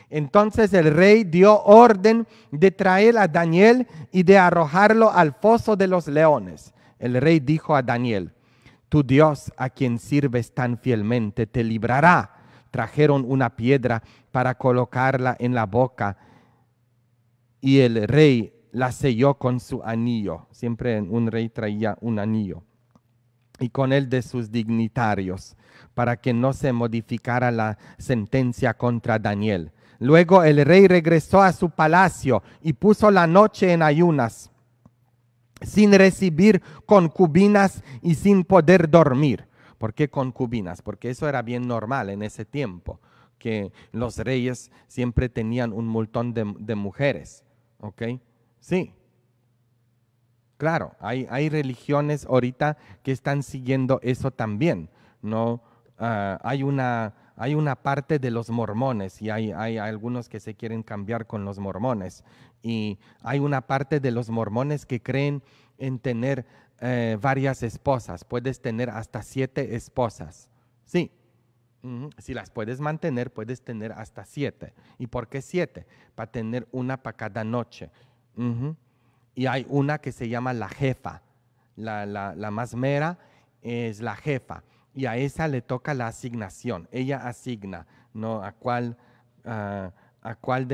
Entonces el rey dio orden de traer a Daniel y de arrojarlo al foso de los leones el rey dijo a Daniel, tu Dios a quien sirves tan fielmente te librará. Trajeron una piedra para colocarla en la boca y el rey la selló con su anillo. Siempre un rey traía un anillo y con él de sus dignitarios, para que no se modificara la sentencia contra Daniel. Luego el rey regresó a su palacio y puso la noche en ayunas sin recibir concubinas y sin poder dormir. ¿Por qué concubinas? Porque eso era bien normal en ese tiempo, que los reyes siempre tenían un montón de, mujeres. ¿Ok? Sí. Claro, hay, religiones ahorita que están siguiendo eso también. ¿no? Ah, hay, una, hay una parte de los mormones y hay, hay algunos que se quieren cambiar con los mormones, y hay una parte de los mormones que creen en tener eh, varias esposas. Puedes tener hasta siete esposas. Sí. Si las puedes mantener, puedes tener hasta siete. ¿Y por qué siete? Para tener una para cada noche. Y hay una que se llama la jefa. La, más mera es la jefa. Y a esa le toca la asignación. Ella asigna, ¿no? A cuál. Ah, a cuál,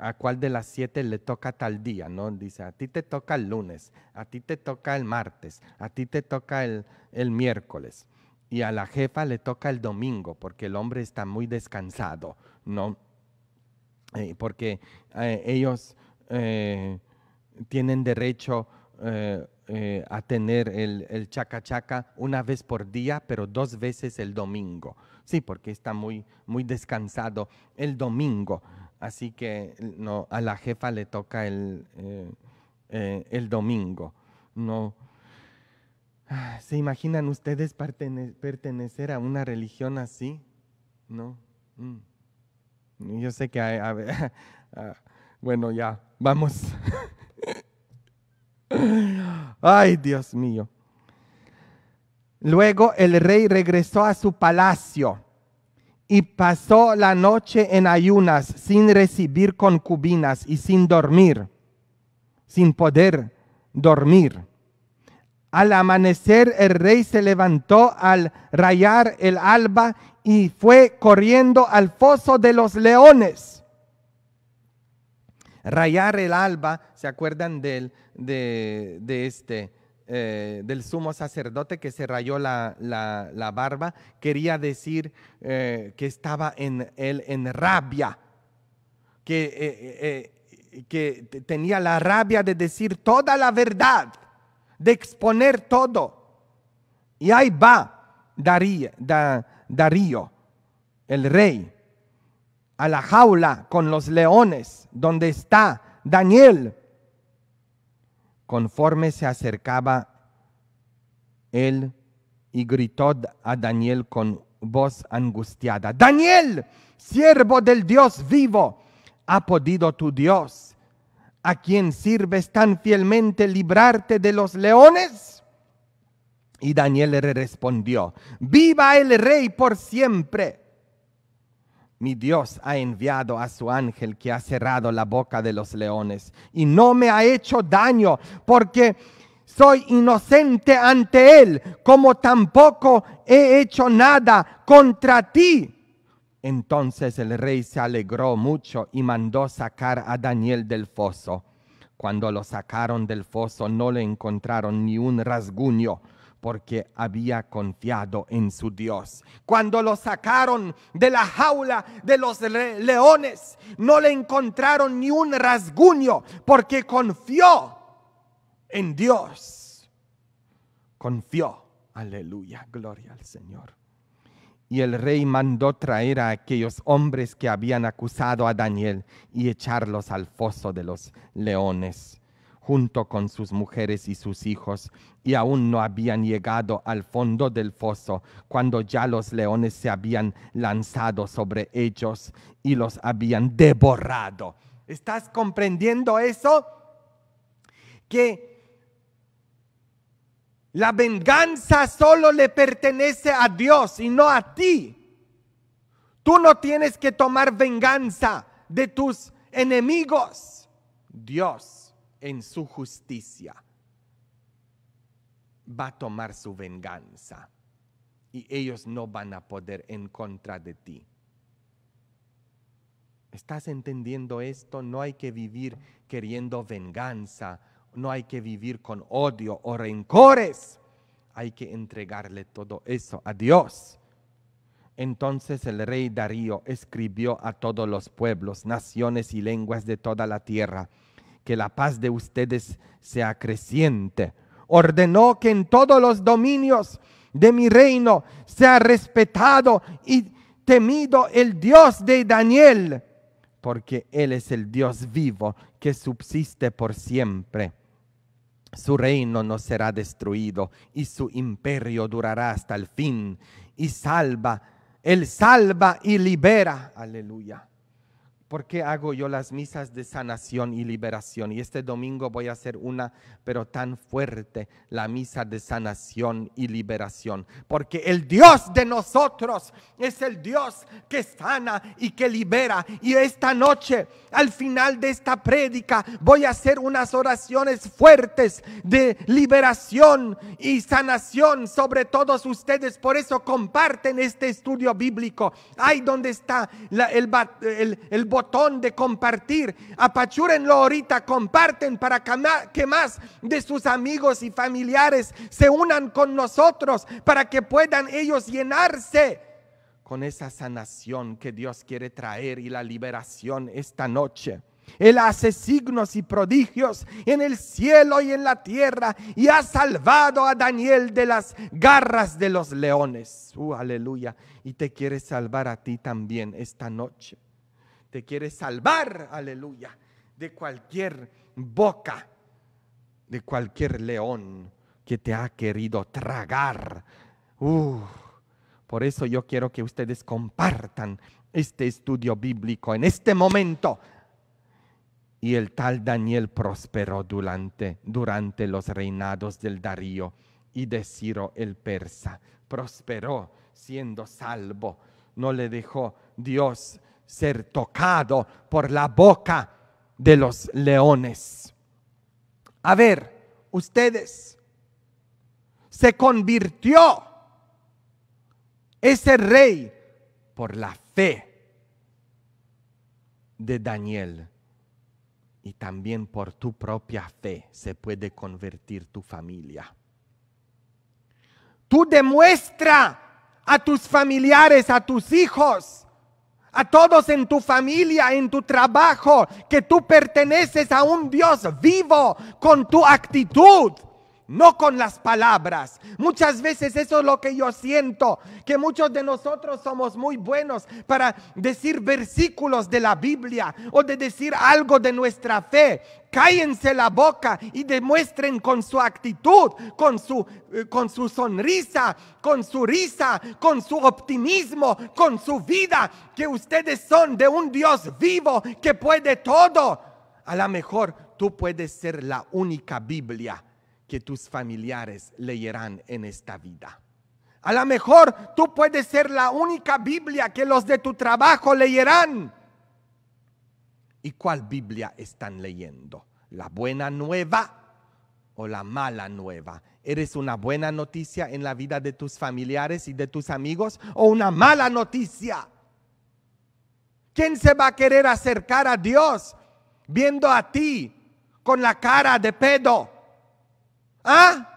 a cuál de las siete le toca tal día, ¿no? Dice, a ti te toca el lunes, a ti te toca el martes, a ti te toca el, miércoles. Y a la jefa le toca el domingo, porque el hombre está muy descansado, ¿no? Eh, porque eh, ellos eh, tienen derecho a tener el, el chaca chaca una vez por día, pero dos veces el domingo. Sí, porque está muy, muy descansado el domingo así que a la jefa le toca el, eh, eh, domingo. No. Ah, ¿Se imaginan ustedes pertenecer a una religión así? No. Mm. Yo sé que hay, ah, bueno, ya, vamos. Ay, Dios mío. Luego el rey regresó a su palacio y pasó la noche en ayunas, sin recibir concubinas y sin dormir, sin poder dormir. Al amanecer el rey se levantó al rayar el alba y fue corriendo al foso de los leones. Rayar el alba, ¿se acuerdan de, de este? Eh, del sumo sacerdote que se rayó la, barba quería decir eh, que estaba en él en rabia, que, eh, que tenía la rabia de decir toda la verdad, de exponer todo. Y ahí va Darío, Darío el rey, a la jaula con los leones, donde está Daniel conforme se acercaba él y gritó a Daniel con voz angustiada, Daniel, siervo del Dios vivo, ha podido tu Dios, a quien sirves tan fielmente, librarte de los leones. Y Daniel le respondió, viva el rey por siempre mi Dios ha enviado a su ángel que ha cerrado la boca de los leones y no me ha hecho daño porque soy inocente ante él, como tampoco he hecho nada contra ti. Entonces el rey se alegró mucho y mandó sacar a Daniel del foso. Cuando lo sacaron del foso no le encontraron ni un rasguño porque había confiado en su Dios. Cuando lo sacaron de la jaula de los leones, no le encontraron ni un rasguño, porque confió en Dios. Confió. Aleluya, gloria al Señor. Y el rey mandó traer a aquellos hombres que habían acusado a Daniel y echarlos al foso de los leones junto con sus mujeres y sus hijos, y aún no habían llegado al fondo del foso cuando ya los leones se habían lanzado sobre ellos y los habían devorado. ¿Estás comprendiendo eso? Que la venganza solo le pertenece a Dios y no a ti. Tú no tienes que tomar venganza de tus enemigos. Dios en su justicia, va a tomar su venganza y ellos no van a poder en contra de ti. ¿Estás entendiendo esto? No hay que vivir queriendo venganza, no hay que vivir con odio o rencores. Hay que entregarle todo eso a Dios. Entonces el rey Darío escribió a todos los pueblos, naciones y lenguas de toda la tierra que la paz de ustedes sea creciente. Ordenó que en todos los dominios de mi reino sea respetado y temido el Dios de Daniel, porque Él es el Dios vivo que subsiste por siempre. Su reino no será destruido y su imperio durará hasta el fin y salva, Él salva y libera. Aleluya. ¿Por qué hago yo las misas de sanación y liberación? Y este domingo voy a hacer una, pero tan fuerte, la misa de sanación y liberación. Porque el Dios de nosotros es el Dios que sana y que libera. Y esta noche, al final de esta prédica, voy a hacer unas oraciones fuertes de liberación y sanación sobre todos ustedes. Por eso comparten este estudio bíblico. Ahí donde está el, el, de compartir. Apachúrenlo ahorita, comparten para que más de sus amigos y familiares se unan con nosotros para que puedan ellos llenarse con esa sanación que Dios quiere traer y la liberación esta noche. Él hace signos y prodigios en el cielo y en la tierra y ha salvado a Daniel de las garras de los leones. Uh, aleluya. Y te quiere salvar a ti también esta noche te quiere salvar, aleluya, de cualquier boca, de cualquier león que te ha querido tragar. Uh, por eso yo quiero que ustedes compartan este estudio bíblico en este momento. Y el tal Daniel prosperó durante, durante los reinados del Darío y de Ciro el persa. Prosperó siendo salvo. No le dejó Dios ser tocado por la boca de los leones. A ver, ustedes, se convirtió ese rey por la fe de Daniel. Y también por tu propia fe se puede convertir tu familia. Tú demuestra a tus familiares, a tus hijos, a todos en tu familia, en tu trabajo, que tú perteneces a un Dios vivo con tu actitud no con las palabras. Muchas veces eso es lo que yo siento, que muchos de nosotros somos muy buenos para decir versículos de la Biblia o de decir algo de nuestra fe. Cállense la boca y demuestren con su actitud, con su, eh, con su sonrisa, con su risa, con su optimismo, con su vida, que ustedes son de un Dios vivo que puede todo. A lo mejor tú puedes ser la única Biblia que tus familiares leerán en esta vida. A lo mejor tú puedes ser la única Biblia que los de tu trabajo leerán. ¿Y cuál Biblia están leyendo? ¿La buena nueva o la mala nueva? ¿Eres una buena noticia en la vida de tus familiares y de tus amigos o una mala noticia? ¿Quién se va a querer acercar a Dios viendo a ti con la cara de pedo? ¿Ah?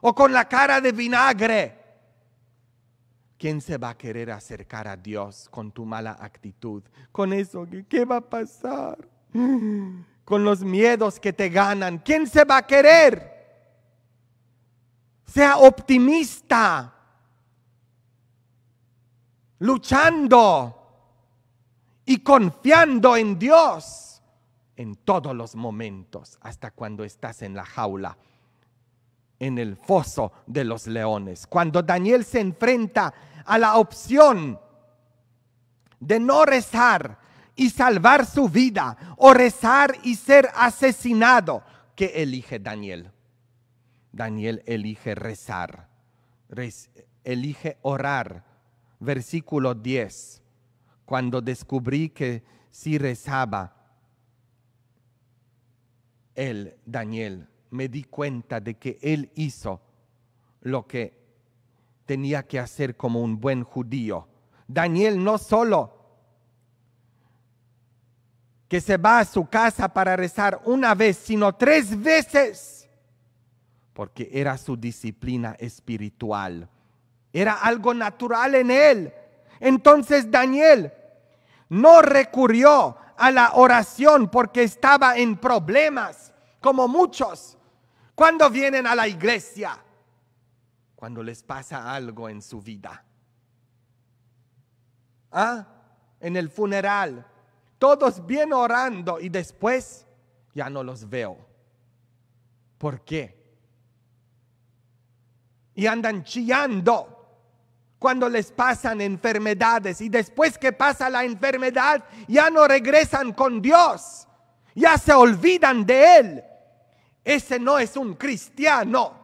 O con la cara de vinagre. ¿Quién se va a querer acercar a Dios con tu mala actitud? Con eso, ¿qué va a pasar? Con los miedos que te ganan. ¿Quién se va a querer? Sea optimista. Luchando y confiando en Dios en todos los momentos, hasta cuando estás en la jaula, en el foso de los leones. Cuando Daniel se enfrenta a la opción de no rezar y salvar su vida, o rezar y ser asesinado, ¿qué elige Daniel? Daniel elige rezar, elige orar. Versículo 10, cuando descubrí que si rezaba, él, Daniel, me di cuenta de que él hizo lo que tenía que hacer como un buen judío. Daniel no solo que se va a su casa para rezar una vez, sino tres veces, porque era su disciplina espiritual. Era algo natural en él. Entonces Daniel no recurrió a la oración porque estaba en problemas, como muchos. Cuando vienen a la iglesia, cuando les pasa algo en su vida. ¿Ah? En el funeral, todos bien orando y después ya no los veo. ¿Por qué? Y andan chillando cuando les pasan enfermedades y después que pasa la enfermedad ya no regresan con Dios, ya se olvidan de Él. Ese no es un cristiano.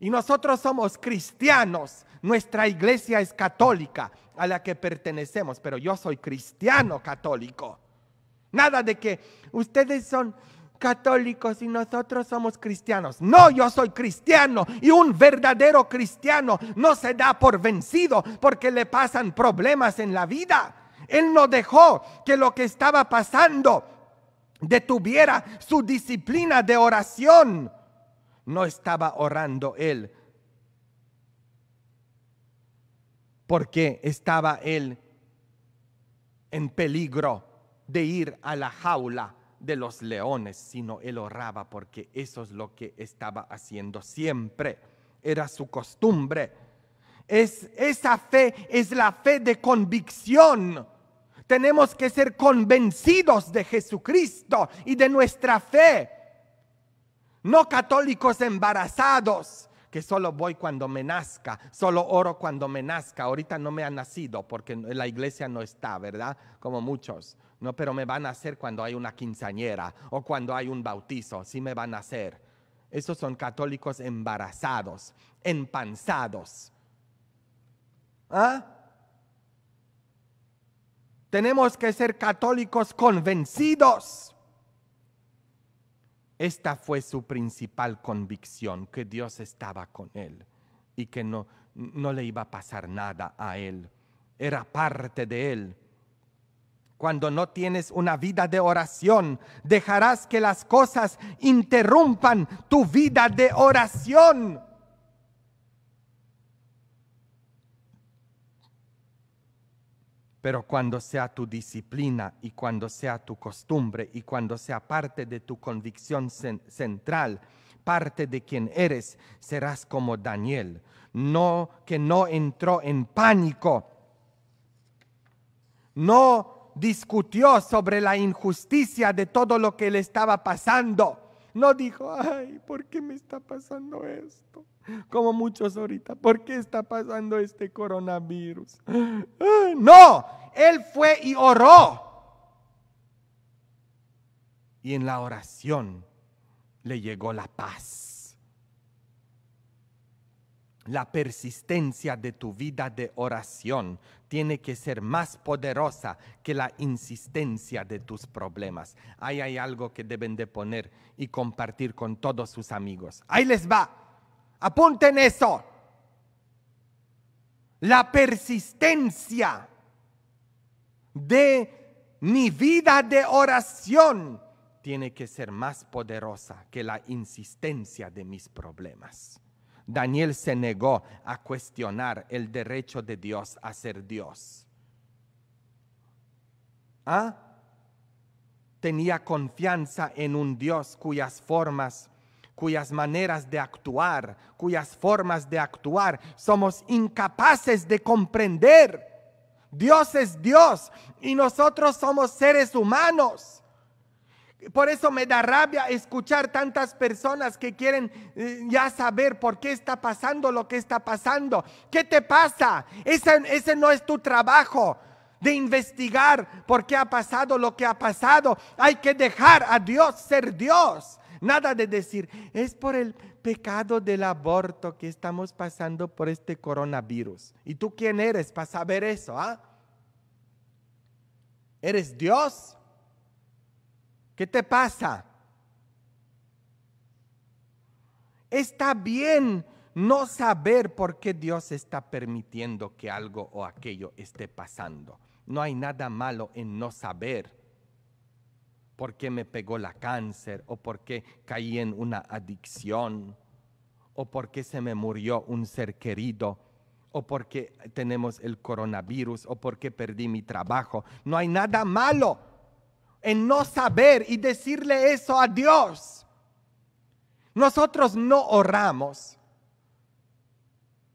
Y nosotros somos cristianos. Nuestra iglesia es católica a la que pertenecemos, pero yo soy cristiano católico. Nada de que ustedes son católicos y nosotros somos cristianos. No, yo soy cristiano y un verdadero cristiano no se da por vencido porque le pasan problemas en la vida. Él no dejó que lo que estaba pasando detuviera su disciplina de oración. No estaba orando él porque estaba él en peligro de ir a la jaula de los leones, sino él oraba porque eso es lo que estaba haciendo siempre. Era su costumbre. Es, esa fe es la fe de convicción. Tenemos que ser convencidos de Jesucristo y de nuestra fe. No católicos embarazados, que solo voy cuando me nazca, solo oro cuando me nazca. Ahorita no me ha nacido porque la iglesia no está, ¿verdad? Como muchos no, pero me van a hacer cuando hay una quinzañera o cuando hay un bautizo, sí me van a hacer. Esos son católicos embarazados, empanzados. ¿Ah? Tenemos que ser católicos convencidos. Esta fue su principal convicción, que Dios estaba con él y que no le iba a pasar nada a él. Era parte de él cuando no tienes una vida de oración. Dejarás que las cosas interrumpan tu vida de oración. Pero cuando sea tu disciplina y cuando sea tu costumbre y cuando sea parte de tu convicción central, parte de quien eres, serás como Daniel, no que no entró en pánico, no discutió sobre la injusticia de todo lo que le estaba pasando. No dijo, ay, ¿por qué me está pasando esto? Como muchos ahorita, ¿por qué está pasando este coronavirus? No, él fue y oró. Y en la oración le llegó la paz la persistencia de tu vida de oración tiene que ser más poderosa que la insistencia de tus problemas. Ahí hay algo que deben de poner y compartir con todos sus amigos. Ahí les va. Apunten eso. La persistencia de mi vida de oración tiene que ser más poderosa que la insistencia de mis problemas. Daniel se negó a cuestionar el derecho de Dios a ser Dios. Ah, tenía confianza en un Dios cuyas formas cuyas maneras de actuar, cuyas formas de actuar somos incapaces de comprender. Dios es Dios y nosotros somos seres humanos. Por eso me da rabia escuchar tantas personas que quieren eh, ya saber por qué está pasando lo que está pasando. ¿Qué te pasa? Ese, no es tu trabajo de investigar por qué ha pasado lo que ha pasado. Hay que dejar a Dios ser Dios. Nada de decir, es por el pecado del aborto que estamos pasando por este coronavirus. ¿Y tú quién eres para saber eso? Ah? ¿Eres Dios? ¿Qué te pasa? Está bien no saber por qué Dios está permitiendo que algo o aquello esté pasando. No hay nada malo en no saber por qué me pegó la cáncer o por qué caí en una adicción o por qué se me murió un ser querido o porque tenemos el coronavirus o porque perdí mi trabajo. No hay nada malo en no saber y decirle eso a Dios. Nosotros no oramos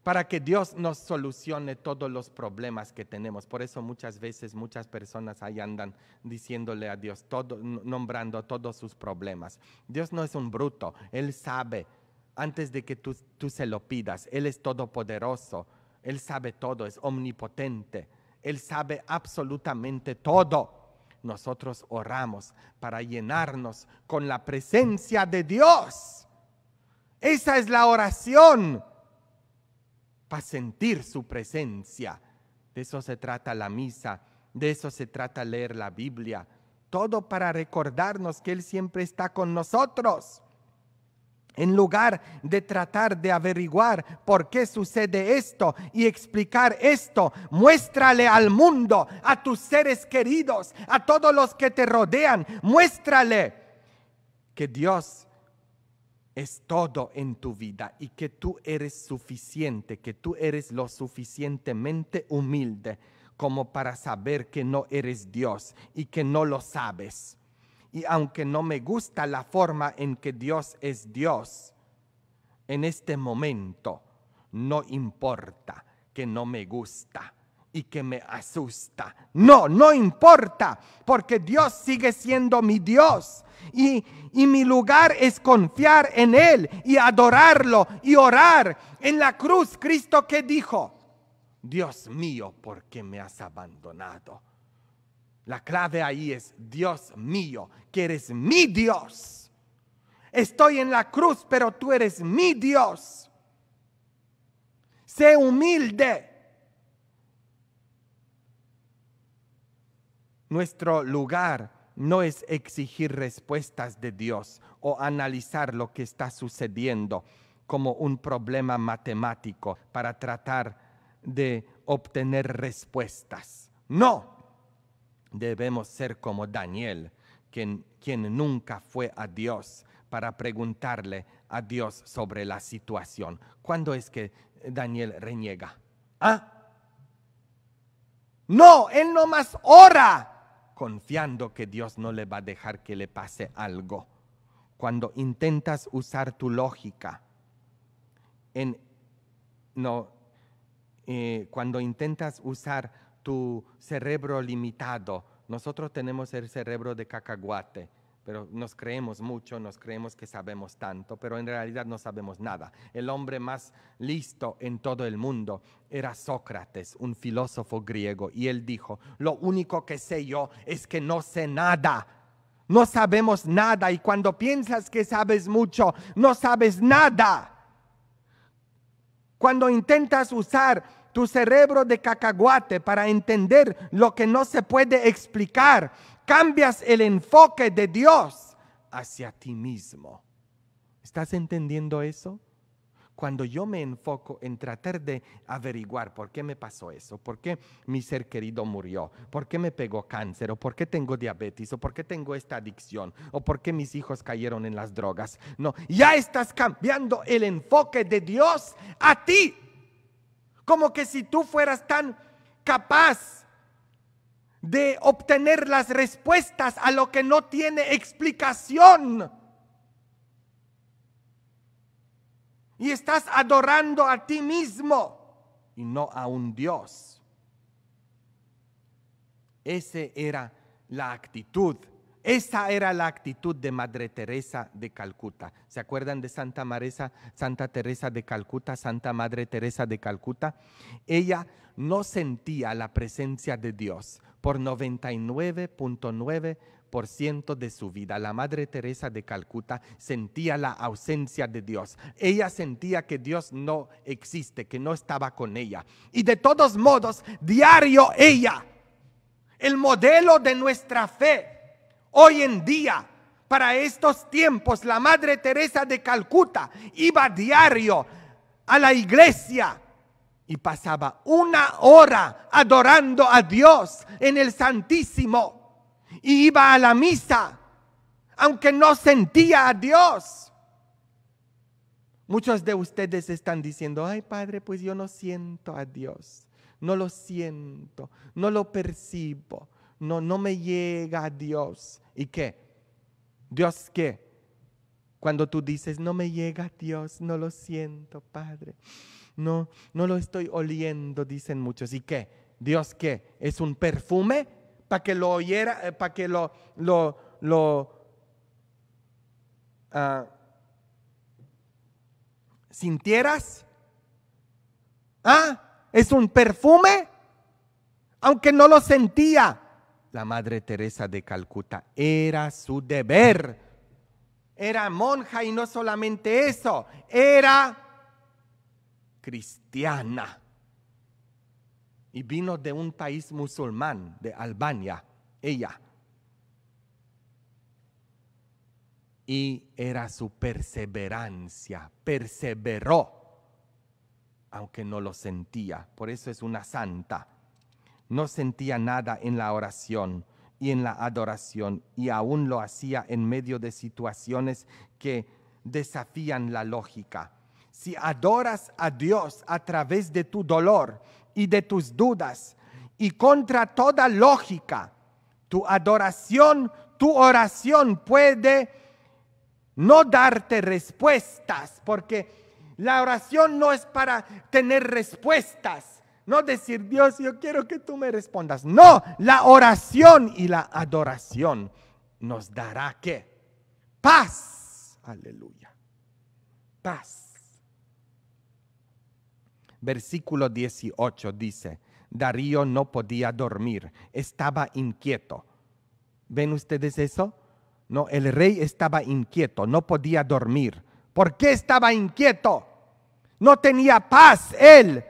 para que Dios nos solucione todos los problemas que tenemos. Por eso muchas veces muchas personas ahí andan diciéndole a Dios, todo, nombrando todos sus problemas. Dios no es un bruto, Él sabe antes de que tú, tú se lo pidas, Él es todopoderoso, Él sabe todo, es omnipotente, Él sabe absolutamente todo nosotros oramos para llenarnos con la presencia de Dios. Esa es la oración, para sentir su presencia. De eso se trata la misa, de eso se trata leer la Biblia. Todo para recordarnos que Él siempre está con nosotros. En lugar de tratar de averiguar por qué sucede esto y explicar esto, muéstrale al mundo, a tus seres queridos, a todos los que te rodean, muéstrale que Dios es todo en tu vida y que tú eres suficiente, que tú eres lo suficientemente humilde como para saber que no eres Dios y que no lo sabes y aunque no me gusta la forma en que Dios es Dios, en este momento no importa que no me gusta y que me asusta. No, no importa, porque Dios sigue siendo mi Dios. Y, y, mi lugar es confiar en Él y adorarlo y orar. En la cruz, Cristo que dijo, Dios mío, ¿por qué me has abandonado? La clave ahí es, Dios mío, que eres mi Dios. Estoy en la cruz, pero tú eres mi Dios. Sé humilde. Nuestro lugar no es exigir respuestas de Dios o analizar lo que está sucediendo como un problema matemático para tratar de obtener respuestas. No, Debemos ser como Daniel, quien, nunca fue a Dios para preguntarle a Dios sobre la situación. ¿Cuándo es que Daniel reniega? ¿Ah? No, él más ora, confiando que Dios no le va a dejar que le pase algo. Cuando intentas usar tu lógica, en, no, eh, cuando intentas usar tu cerebro limitado. Nosotros tenemos el cerebro de cacahuate, pero nos creemos mucho, nos creemos que sabemos tanto, pero en realidad no sabemos nada. El hombre más listo en todo el mundo era Sócrates, un filósofo griego, y él dijo, lo único que sé yo es que no sé nada. No sabemos nada y cuando piensas que sabes mucho, no sabes nada. Cuando intentas usar tu cerebro de cacahuate para entender lo que no se puede explicar. Cambias el enfoque de Dios hacia ti mismo. ¿Estás entendiendo eso? Cuando yo me enfoco en tratar de averiguar por qué me pasó eso, por qué mi ser querido murió, por qué me pegó cáncer, o por qué tengo diabetes, o por qué tengo esta adicción, o por qué mis hijos cayeron en las drogas. No, ya estás cambiando el enfoque de Dios a ti como que si tú fueras tan capaz de obtener las respuestas a lo que no tiene explicación. Y estás adorando a ti mismo y no a un Dios. Esa era la actitud esa era la actitud de Madre Teresa de Calcuta. ¿Se acuerdan de Santa Maresa, Santa Teresa de Calcuta, Santa Madre Teresa de Calcuta? Ella no sentía la presencia de Dios por 99.9 de su vida. La Madre Teresa de Calcuta sentía la ausencia de Dios. Ella sentía que Dios no existe, que no estaba con ella. Y de todos modos, diario ella, el modelo de nuestra fe, Hoy en día, para estos tiempos, la Madre Teresa de Calcuta iba diario a la iglesia y pasaba una hora adorando a Dios en el Santísimo y iba a la misa, aunque no sentía a Dios. Muchos de ustedes están diciendo, ay Padre, pues yo no siento a Dios, no lo siento, no lo percibo no, no me llega a Dios. ¿Y qué? ¿Dios qué? Cuando tú dices, no me llega a Dios, no lo siento, Padre. No, no lo estoy oliendo, dicen muchos. ¿Y qué? ¿Dios qué? ¿Es un perfume? Para que lo oyera, eh, para que lo, lo, lo ah, sintieras. Ah, es un perfume, aunque no lo sentía la Madre Teresa de Calcuta. Era su deber. Era monja y no solamente eso, era cristiana. Y vino de un país musulmán, de Albania, ella. Y era su perseverancia, perseveró, aunque no lo sentía. Por eso es una santa no sentía nada en la oración y en la adoración y aún lo hacía en medio de situaciones que desafían la lógica. Si adoras a Dios a través de tu dolor y de tus dudas y contra toda lógica, tu adoración, tu oración puede no darte respuestas, porque la oración no es para tener respuestas, no decir, Dios, yo quiero que tú me respondas. No, la oración y la adoración nos dará qué? Paz. Aleluya. Paz. Versículo 18 dice, Darío no podía dormir, estaba inquieto. ¿Ven ustedes eso? No, el rey estaba inquieto, no podía dormir. ¿Por qué estaba inquieto? No tenía paz él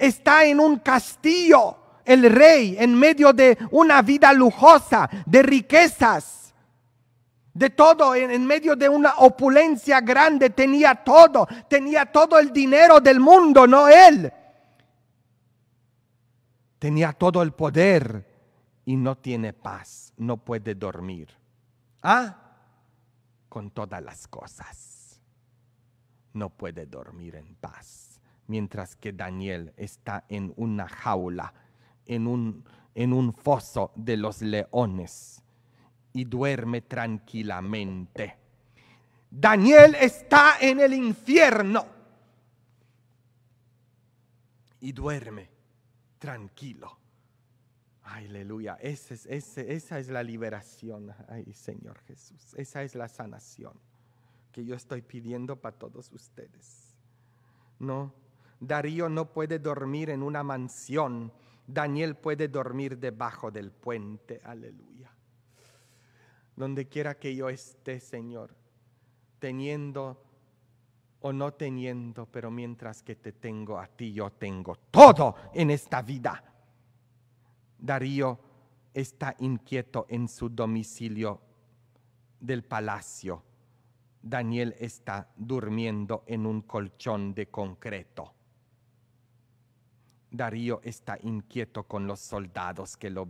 está en un castillo, el rey, en medio de una vida lujosa, de riquezas, de todo, en medio de una opulencia grande, tenía todo, tenía todo el dinero del mundo, no él. Tenía todo el poder y no tiene paz, no puede dormir. Ah, con todas las cosas. No puede dormir en paz mientras que Daniel está en una jaula, en un, en un foso de los leones y duerme tranquilamente. Daniel está en el infierno y duerme tranquilo. Aleluya, esa es, esa es la liberación, ay Señor Jesús, esa es la sanación que yo estoy pidiendo para todos ustedes. No Darío no puede dormir en una mansión. Daniel puede dormir debajo del puente. Aleluya. Donde quiera que yo esté, Señor, teniendo o no teniendo, pero mientras que te tengo a ti, yo tengo todo en esta vida. Darío está inquieto en su domicilio del palacio. Daniel está durmiendo en un colchón de concreto. Darío está inquieto con los soldados que lo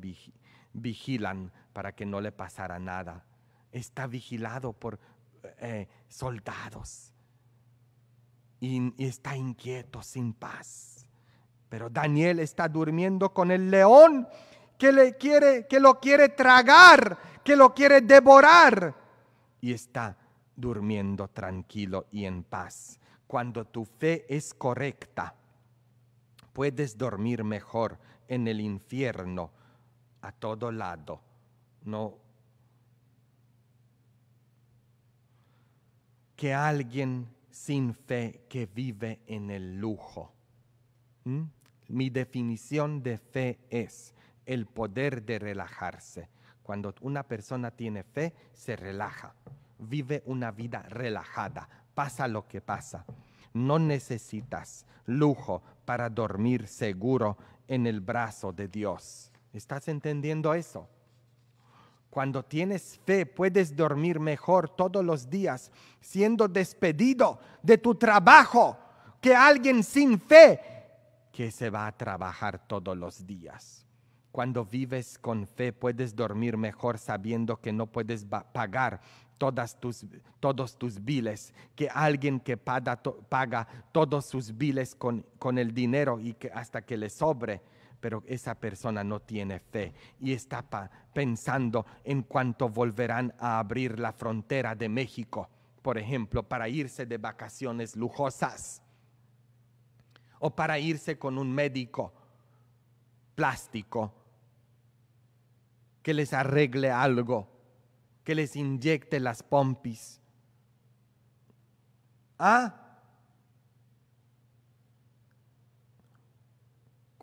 vigilan para que no le pasara nada. Está vigilado por eh, soldados y, y está inquieto, sin paz. Pero Daniel está durmiendo con el león que le quiere, que lo quiere tragar, que lo quiere devorar. Y está durmiendo tranquilo y en paz. Cuando tu fe es correcta, Puedes dormir mejor en el infierno, a todo lado. No. Que alguien sin fe que vive en el lujo. Mi definición de fe es el poder de relajarse. Cuando una persona tiene fe, se relaja, vive una vida relajada, pasa lo que pasa. No necesitas lujo para dormir seguro en el brazo de Dios. ¿Estás entendiendo eso? Cuando tienes fe puedes dormir mejor todos los días siendo despedido de tu trabajo que alguien sin fe que se va a trabajar todos los días. Cuando vives con fe puedes dormir mejor sabiendo que no puedes pagar todos tus biles, que alguien que paga, todos sus biles con, el dinero y que hasta que le sobre, pero esa persona no tiene fe y está pensando en cuánto volverán a abrir la frontera de México, por ejemplo, para irse de vacaciones lujosas o para irse con un médico plástico que les arregle algo que les inyecte las pompis. Ah,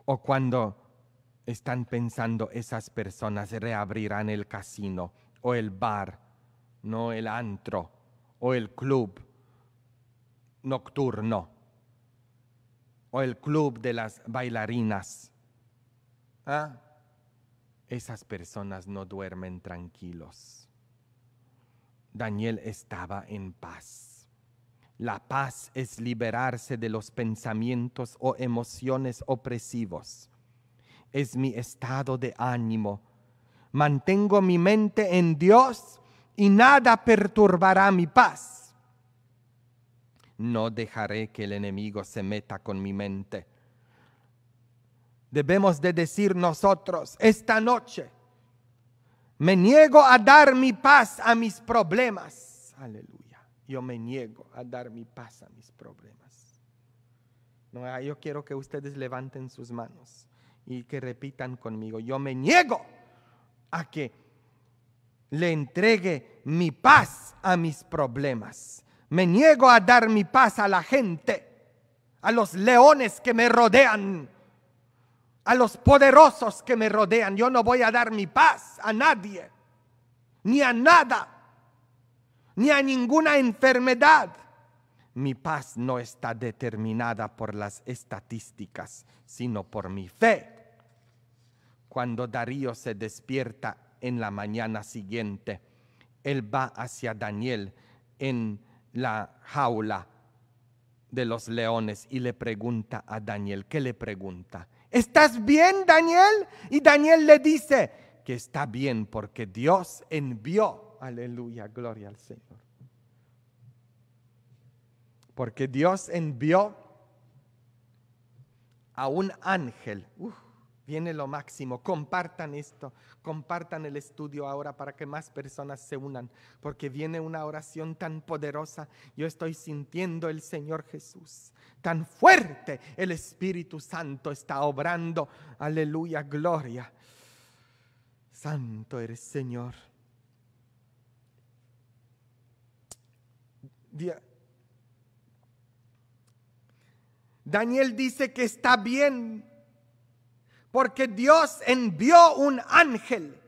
o cuando están pensando esas personas reabrirán el casino o el bar, no el antro o el club nocturno o el club de las bailarinas. ¿Ah? Esas personas no duermen tranquilos. Daniel estaba en paz. La paz es liberarse de los pensamientos o emociones opresivos. Es mi estado de ánimo. Mantengo mi mente en Dios y nada perturbará mi paz. No dejaré que el enemigo se meta con mi mente. Debemos de decir nosotros esta noche, me niego a dar mi paz a mis problemas. Aleluya. Yo me niego a dar mi paz a mis problemas. No, ah, yo quiero que ustedes levanten sus manos y que repitan conmigo. Yo me niego a que le entregue mi paz a mis problemas. Me niego a dar mi paz a la gente, a los leones que me rodean a los poderosos que me rodean. Yo no voy a dar mi paz a nadie, ni a nada, ni a ninguna enfermedad. Mi paz no está determinada por las estadísticas, sino por mi fe. Cuando Darío se despierta en la mañana siguiente, él va hacia Daniel en la jaula de los leones y le pregunta a Daniel, ¿qué le pregunta? ¿Estás bien, Daniel? Y Daniel le dice que está bien porque Dios envió. Aleluya, gloria al Señor. Porque Dios envió a un ángel viene lo máximo. Compartan esto, compartan el estudio ahora para que más personas se unan, porque viene una oración tan poderosa. Yo estoy sintiendo el Señor Jesús, tan fuerte el Espíritu Santo está obrando. Aleluya, gloria. Santo eres Señor. Daniel dice que está bien porque Dios envió un ángel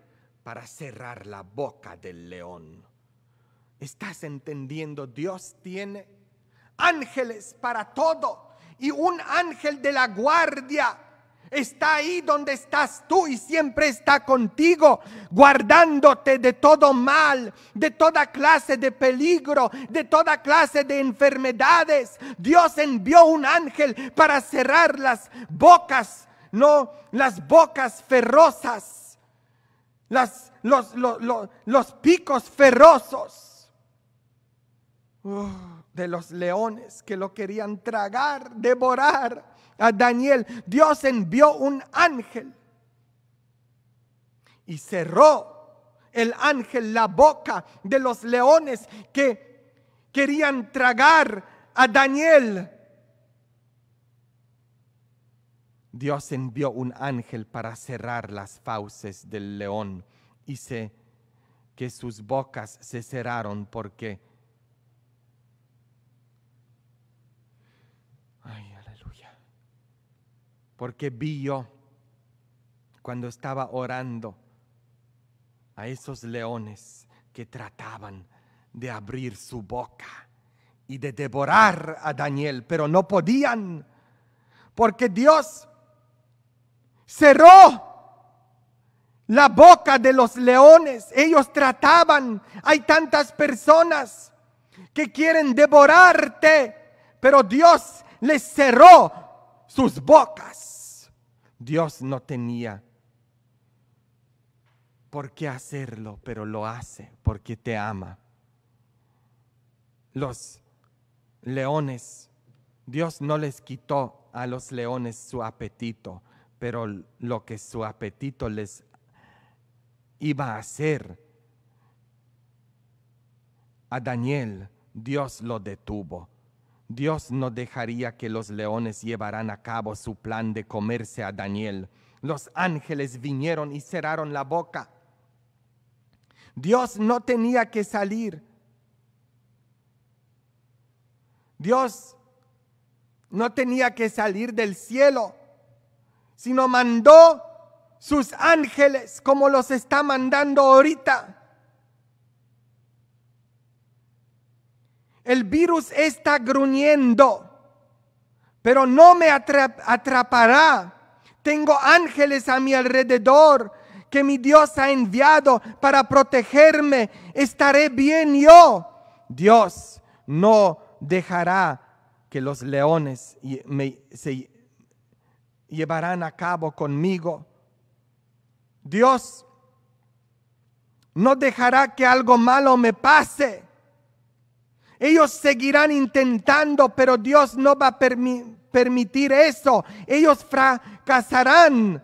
para cerrar la boca del león. ¿Estás entendiendo? Dios tiene ángeles para todo y un ángel de la guardia está ahí donde estás tú y siempre está contigo, guardándote de todo mal, de toda clase de peligro, de toda clase de enfermedades. Dios envió un ángel para cerrar las bocas no las bocas ferrosas, las, los, picos ferrosos oh, de los leones que lo querían tragar, devorar a Daniel. Dios envió un ángel y cerró el ángel la boca de los leones que querían tragar a Daniel. Dios envió un ángel para cerrar las fauces del león y sé que sus bocas se cerraron porque... Ay, aleluya. Porque vi yo cuando estaba orando a esos leones que trataban de abrir su boca y de devorar a Daniel, pero no podían, porque Dios cerró la boca de los leones. Ellos trataban, hay tantas personas que quieren devorarte, pero Dios les cerró sus bocas. Dios no tenía por qué hacerlo, pero lo hace porque te ama. Los leones, Dios no les quitó a los leones su apetito, pero lo que su apetito les iba a hacer a Daniel, Dios lo detuvo. Dios no dejaría que los leones llevaran a cabo su plan de comerse a Daniel. Los ángeles vinieron y cerraron la boca. Dios no tenía que salir. Dios no tenía que salir del cielo sino mandó sus ángeles como los está mandando ahorita. El virus está gruñendo, pero no me atrapará. Tengo ángeles a mi alrededor que mi Dios ha enviado para protegerme. Estaré bien yo. Dios no dejará que los leones me, llevarán a cabo conmigo. Dios no dejará que algo malo me pase. Ellos seguirán intentando, pero Dios no va a permitir eso. Ellos fracasarán.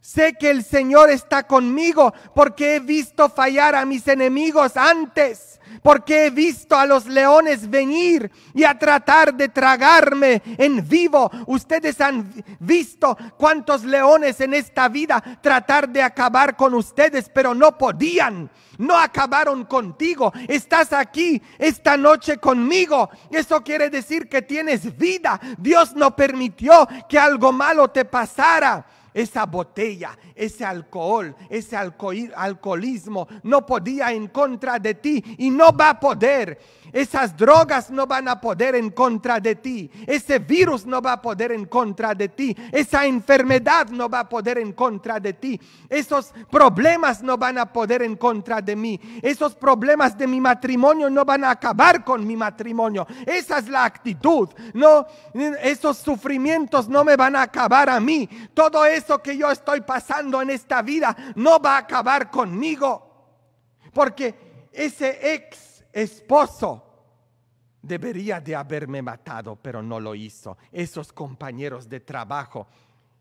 Sé que el Señor está conmigo porque he visto fallar a mis enemigos antes porque he visto a los leones venir y a tratar de tragarme en vivo. Ustedes han visto cuántos leones en esta vida tratar de acabar con ustedes, pero no podían. No acabaron contigo. Estás aquí esta noche conmigo. Eso quiere decir que tienes vida. Dios no permitió que algo malo te pasara esa botella, ese alcohol, ese alcoholismo no podía en contra de ti y no va a poder. Esas drogas no van a poder en contra de ti. Ese virus no va a poder en contra de ti. Esa enfermedad no va a poder en contra de ti. Esos problemas no van a poder en contra de mí. Esos problemas de mi matrimonio no van a acabar con mi matrimonio. Esa es la actitud. No, esos sufrimientos no me van a acabar a mí. Todo eso que yo estoy pasando en esta vida no va a acabar conmigo. Porque ese ex esposo debería de haberme matado, pero no lo hizo. Esos compañeros de trabajo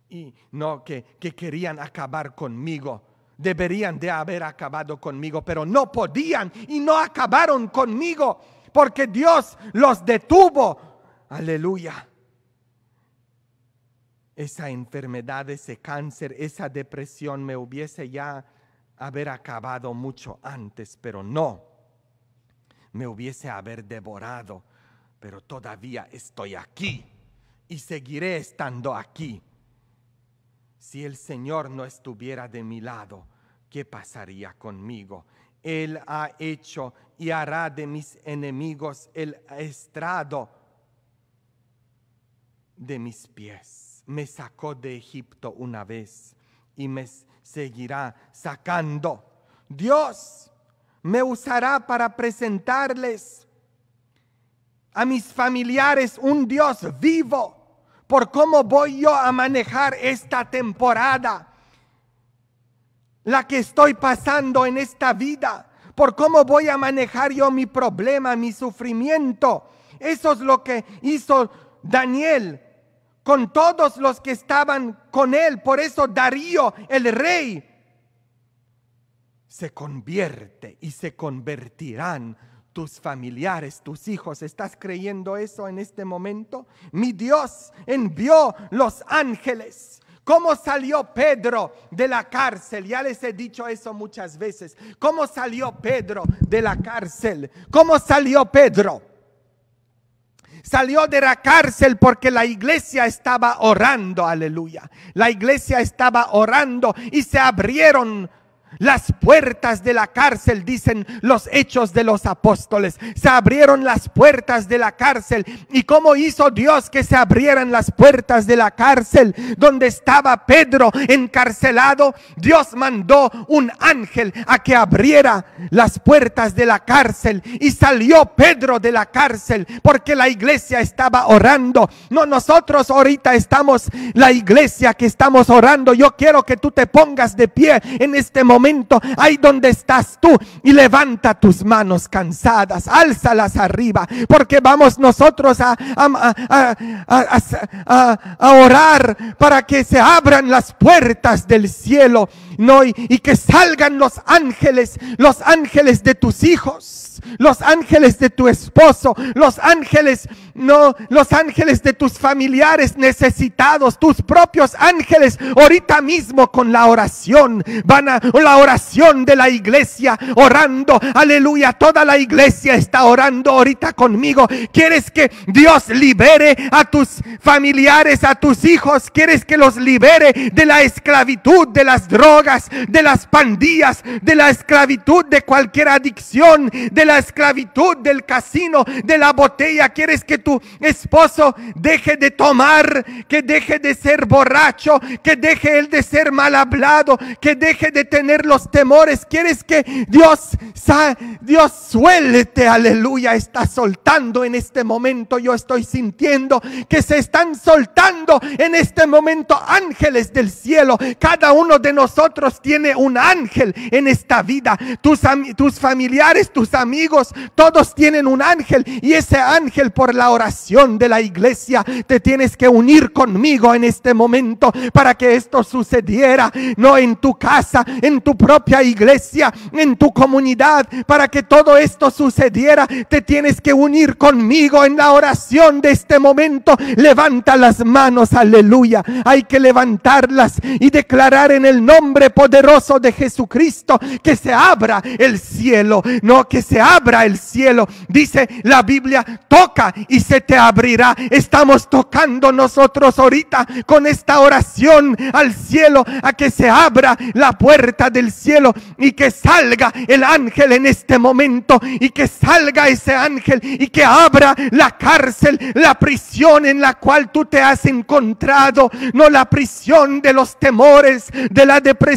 y no que, que querían acabar conmigo, deberían de haber acabado conmigo, pero no podían y no acabaron conmigo porque Dios los detuvo. Aleluya. Esa enfermedad, ese cáncer, esa depresión me hubiese ya haber acabado mucho antes, pero no me hubiese haber devorado, pero todavía estoy aquí y seguiré estando aquí. Si el Señor no estuviera de mi lado, ¿qué pasaría conmigo? Él ha hecho y hará de mis enemigos el estrado de mis pies. Me sacó de Egipto una vez y me seguirá sacando. Dios me usará para presentarles a mis familiares un Dios vivo por cómo voy yo a manejar esta temporada, la que estoy pasando en esta vida, por cómo voy a manejar yo mi problema, mi sufrimiento. Eso es lo que hizo Daniel con todos los que estaban con él. Por eso Darío, el rey, se convierte y se convertirán tus familiares, tus hijos. ¿Estás creyendo eso en este momento? Mi Dios envió los ángeles. ¿Cómo salió Pedro de la cárcel? Ya les he dicho eso muchas veces. ¿Cómo salió Pedro de la cárcel? ¿Cómo salió Pedro? Salió de la cárcel porque la iglesia estaba orando, aleluya. La iglesia estaba orando y se abrieron las puertas de la cárcel, dicen los hechos de los apóstoles. Se abrieron las puertas de la cárcel. ¿Y cómo hizo Dios que se abrieran las puertas de la cárcel donde estaba Pedro encarcelado? Dios mandó un ángel a que abriera las puertas de la cárcel. Y salió Pedro de la cárcel porque la iglesia estaba orando. No, nosotros ahorita estamos la iglesia que estamos orando. Yo quiero que tú te pongas de pie en este momento ahí donde estás tú, y levanta tus manos cansadas, álzalas arriba, porque vamos nosotros a, a, a orar para que se abran las puertas del cielo no, y, y, que salgan los ángeles, los ángeles de tus hijos, los ángeles de tu esposo, los ángeles, no, los ángeles de tus familiares necesitados, tus propios ángeles, ahorita mismo con la oración, van a la oración de la iglesia, orando, aleluya, toda la iglesia está orando ahorita conmigo. ¿Quieres que Dios libere a tus familiares, a tus hijos? ¿Quieres que los libere de la esclavitud, de las drogas? de las pandillas, de la esclavitud de cualquier adicción, de la esclavitud del casino, de la botella. Quieres que tu esposo deje de tomar, que deje de ser borracho, que deje él de ser mal hablado, que deje de tener los temores. Quieres que Dios, Dios suelte, aleluya, está soltando en este momento. Yo estoy sintiendo que se están soltando en este momento ángeles del cielo. Cada uno de nosotros tiene un ángel en esta vida. Tus, tus familiares, tus amigos, todos tienen un ángel. Y ese ángel por la oración de la iglesia te tienes que unir conmigo en este momento para que esto sucediera. No en tu casa, en tu propia iglesia, en tu comunidad. Para que todo esto sucediera, te tienes que unir conmigo en la oración de este momento. Levanta las manos, aleluya. Hay que levantarlas y declarar en el nombre poderoso de Jesucristo, que se abra el cielo, no que se abra el cielo. Dice la Biblia, toca y se te abrirá. Estamos tocando nosotros ahorita con esta oración al cielo, a que se abra la puerta del cielo y que salga el ángel en este momento y que salga ese ángel y que abra la cárcel, la prisión en la cual tú te has encontrado, no la prisión de los temores, de la depresión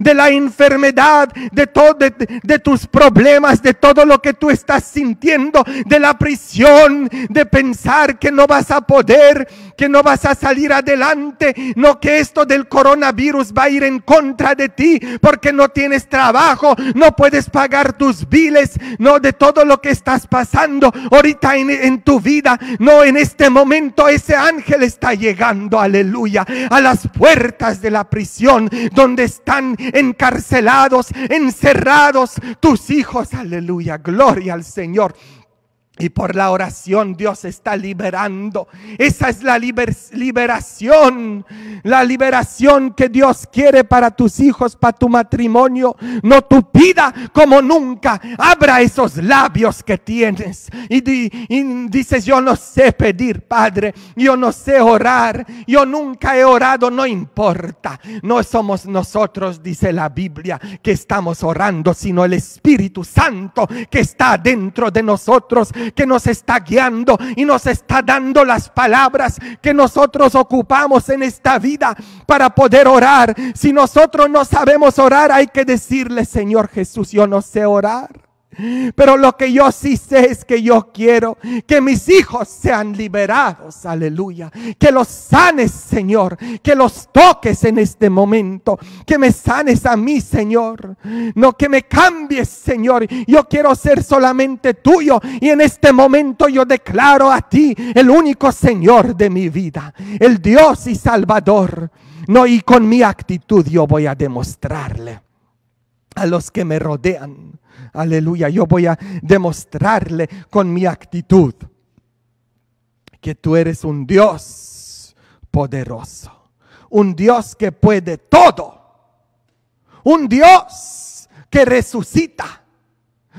de la enfermedad, de, todo, de, tus problemas, de todo lo que tú estás sintiendo, de la prisión, de pensar que no vas a poder, que no vas a salir adelante, no que esto del coronavirus va a ir en contra de ti porque no tienes trabajo, no puedes pagar tus biles, no de todo lo que estás pasando ahorita en tu vida, no en este momento ese ángel está llegando, aleluya, a las puertas de la prisión donde están encarcelados, encerrados tus hijos. Aleluya, gloria al Señor. Y por la oración Dios está liberando. Esa es la liberación. La liberación que Dios quiere para tus hijos, para tu matrimonio. No tu vida como nunca. Abra esos labios que tienes. Y, y dices, yo no sé pedir, Padre. Yo no sé orar. Yo nunca he orado. No importa. No somos nosotros, dice la Biblia, que estamos orando, sino el Espíritu Santo que está dentro de nosotros que nos está guiando y nos está dando las palabras que nosotros ocupamos en esta vida para poder orar. Si nosotros no sabemos orar, hay que decirle, Señor Jesús, yo no sé orar. Pero lo que yo sí sé es que yo quiero que mis hijos sean liberados, aleluya. Que los sanes, Señor. Que los toques en este momento. Que me sanes a mí, Señor. No que me cambies, Señor. Yo quiero ser solamente tuyo. Y en este momento yo declaro a ti el único Señor de mi vida. El Dios y Salvador. No, y con mi actitud yo voy a demostrarle a los que me rodean aleluya, yo voy a demostrarle con mi actitud que tú eres un Dios poderoso, un Dios que puede todo, un Dios que resucita.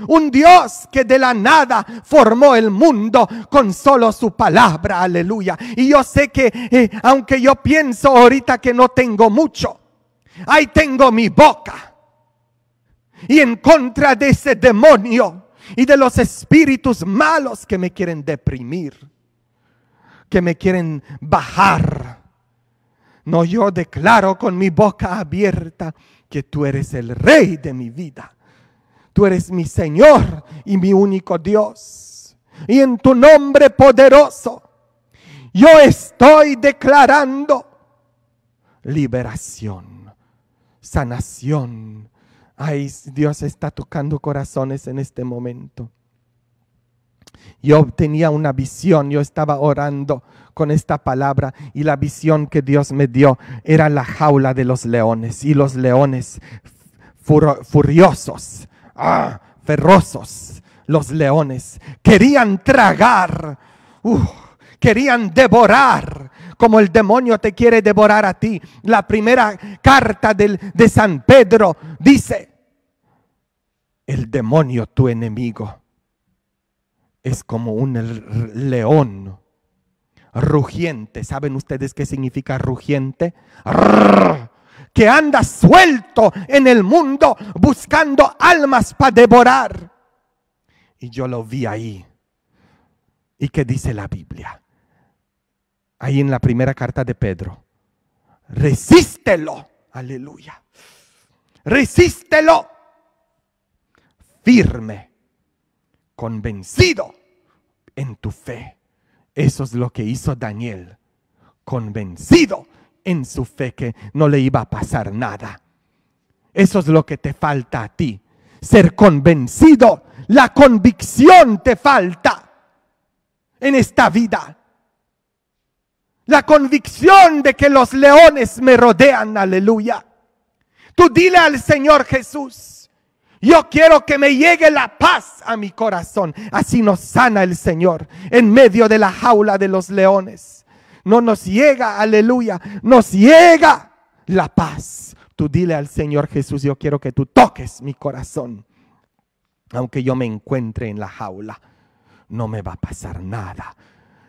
Un Dios que de la nada formó el mundo con solo su palabra, aleluya. Y yo sé que, eh, aunque yo pienso ahorita que no tengo mucho, ahí tengo mi boca y en contra de ese demonio y de los espíritus malos que me quieren deprimir, que me quieren bajar. No, yo declaro con mi boca abierta que tú eres el rey de mi vida. Tú eres mi Señor y mi único Dios. Y en tu nombre poderoso, yo estoy declarando liberación, sanación, Ay, Dios está tocando corazones en este momento. Yo tenía una visión, yo estaba orando con esta palabra y la visión que Dios me dio era la jaula de los leones y los leones furiosos, ¡ah! ferrosos, los leones querían tragar, uh, querían devorar como el demonio te quiere devorar a ti. La primera carta de San Pedro dice, el demonio, tu enemigo, es como un león rugiente. ¿Saben ustedes qué significa rugiente? Que anda suelto en el mundo buscando almas para devorar. Y yo lo vi ahí. ¿Y qué dice la Biblia? Ahí en la primera carta de Pedro. Resístelo. Aleluya. Resístelo firme, convencido en tu fe. Eso es lo que hizo Daniel, convencido en su fe que no le iba a pasar nada. Eso es lo que te falta a ti, ser convencido. La convicción te falta en esta vida. La convicción de que los leones me rodean, aleluya. Tú dile al Señor Jesús, yo quiero que me llegue la paz a mi corazón. Así nos sana el Señor en medio de la jaula de los leones. No nos llega, aleluya, nos llega la paz. Tú dile al Señor Jesús, yo quiero que tú toques mi corazón. Aunque yo me encuentre en la jaula, no me va a pasar nada.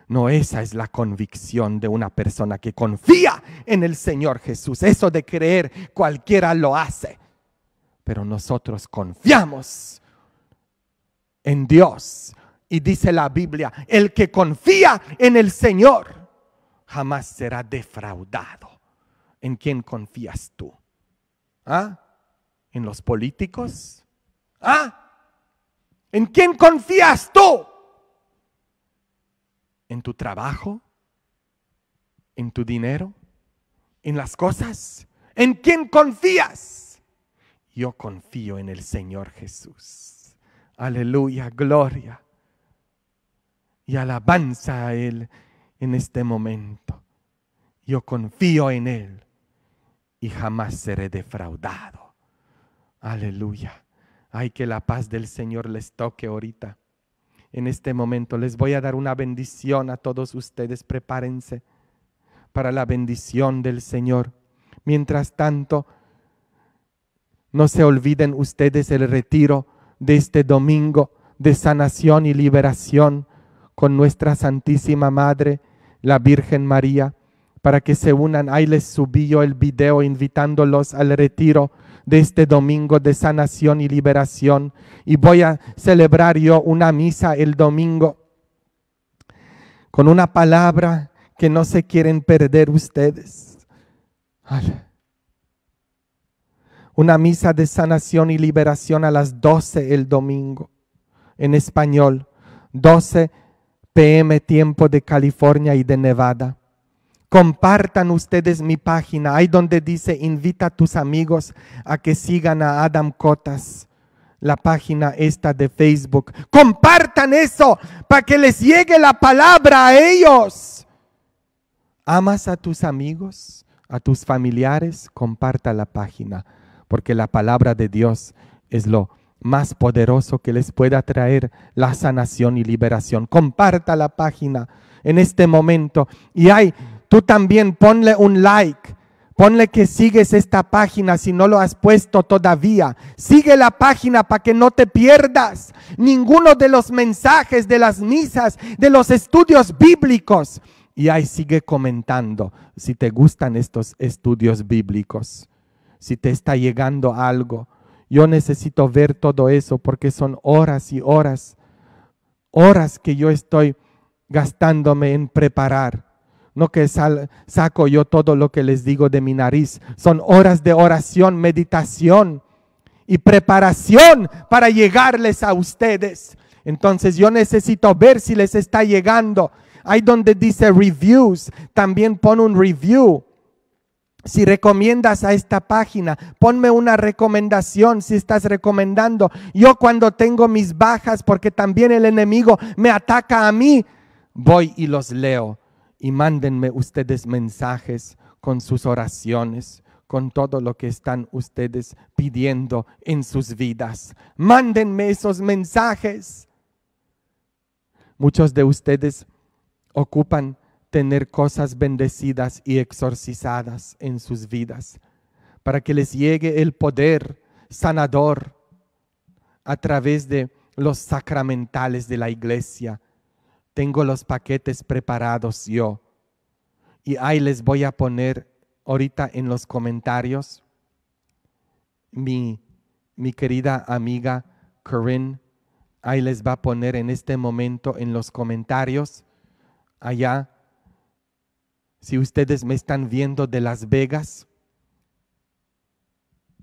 No, esa es la convicción de una persona que confía en el Señor Jesús. Eso de creer, cualquiera lo hace. Pero nosotros confiamos en Dios. Y dice la Biblia, el que confía en el Señor jamás será defraudado. ¿En quién confías tú? ¿Ah? ¿En los políticos? ¿Ah? ¿En quién confías tú? ¿En tu trabajo? ¿En tu dinero? ¿En las cosas? ¿En quién confías? Yo confío en el Señor Jesús. Aleluya, gloria y alabanza a Él en este momento. Yo confío en Él y jamás seré defraudado. Aleluya. Ay, que la paz del Señor les toque ahorita. En este momento les voy a dar una bendición a todos ustedes. Prepárense para la bendición del Señor. Mientras tanto, no se olviden ustedes el retiro de este domingo de sanación y liberación con nuestra Santísima Madre, la Virgen María, para que se unan. Ahí les subí yo el video invitándolos al retiro de este domingo de sanación y liberación. Y voy a celebrar yo una misa el domingo con una palabra que no se quieren perder ustedes una misa de sanación y liberación a las 12 el domingo, en español, 12 pm tiempo de California y de Nevada. Compartan ustedes mi página, ahí donde dice invita a tus amigos a que sigan a Adam Cotas, la página esta de Facebook. Compartan eso para que les llegue la palabra a ellos. ¿Amas a tus amigos, a tus familiares? Comparta la página porque la palabra de Dios es lo más poderoso que les pueda traer la sanación y liberación. Comparta la página en este momento y ay, tú también ponle un like. Ponle que sigues esta página si no lo has puesto todavía. Sigue la página para que no te pierdas ninguno de los mensajes, de las misas, de los estudios bíblicos. Y ahí sigue comentando si te gustan estos estudios bíblicos si te está llegando algo. Yo necesito ver todo eso porque son horas y horas, horas que yo estoy gastándome en preparar. No que saco yo todo lo que les digo de mi nariz. Son horas de oración, meditación y preparación para llegarles a ustedes. Entonces yo necesito ver si les está llegando. Hay donde dice reviews, también pon un review si recomiendas a esta página, ponme una recomendación si estás recomendando. Yo cuando tengo mis bajas, porque también el enemigo me ataca a mí, voy y los leo. Y mándenme ustedes mensajes con sus oraciones, con todo lo que están ustedes pidiendo en sus vidas. Mándenme esos mensajes. Muchos de ustedes ocupan tener cosas bendecidas y exorcizadas en sus vidas, para que les llegue el poder sanador a través de los sacramentales de la iglesia. Tengo los paquetes preparados yo. Y ahí les voy a poner ahorita en los comentarios mi, mi querida amiga Corinne. Ahí les va a poner en este momento en los comentarios allá si ustedes me están viendo de Las Vegas,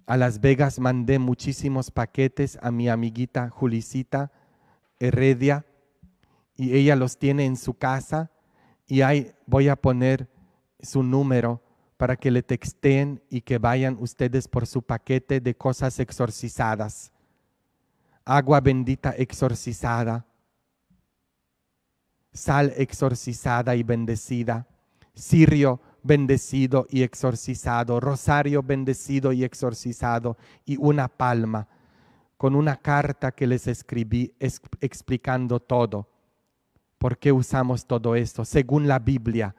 a Las Vegas mandé muchísimos paquetes a mi amiguita Julisita Heredia y ella los tiene en su casa y ahí voy a poner su número para que le texteen y que vayan ustedes por su paquete de cosas exorcizadas. Agua bendita exorcizada, sal exorcizada y bendecida Sirio bendecido y exorcizado, rosario bendecido y exorcizado, y una palma con una carta que les escribí explicando todo. ¿Por qué usamos todo esto? Según la Biblia,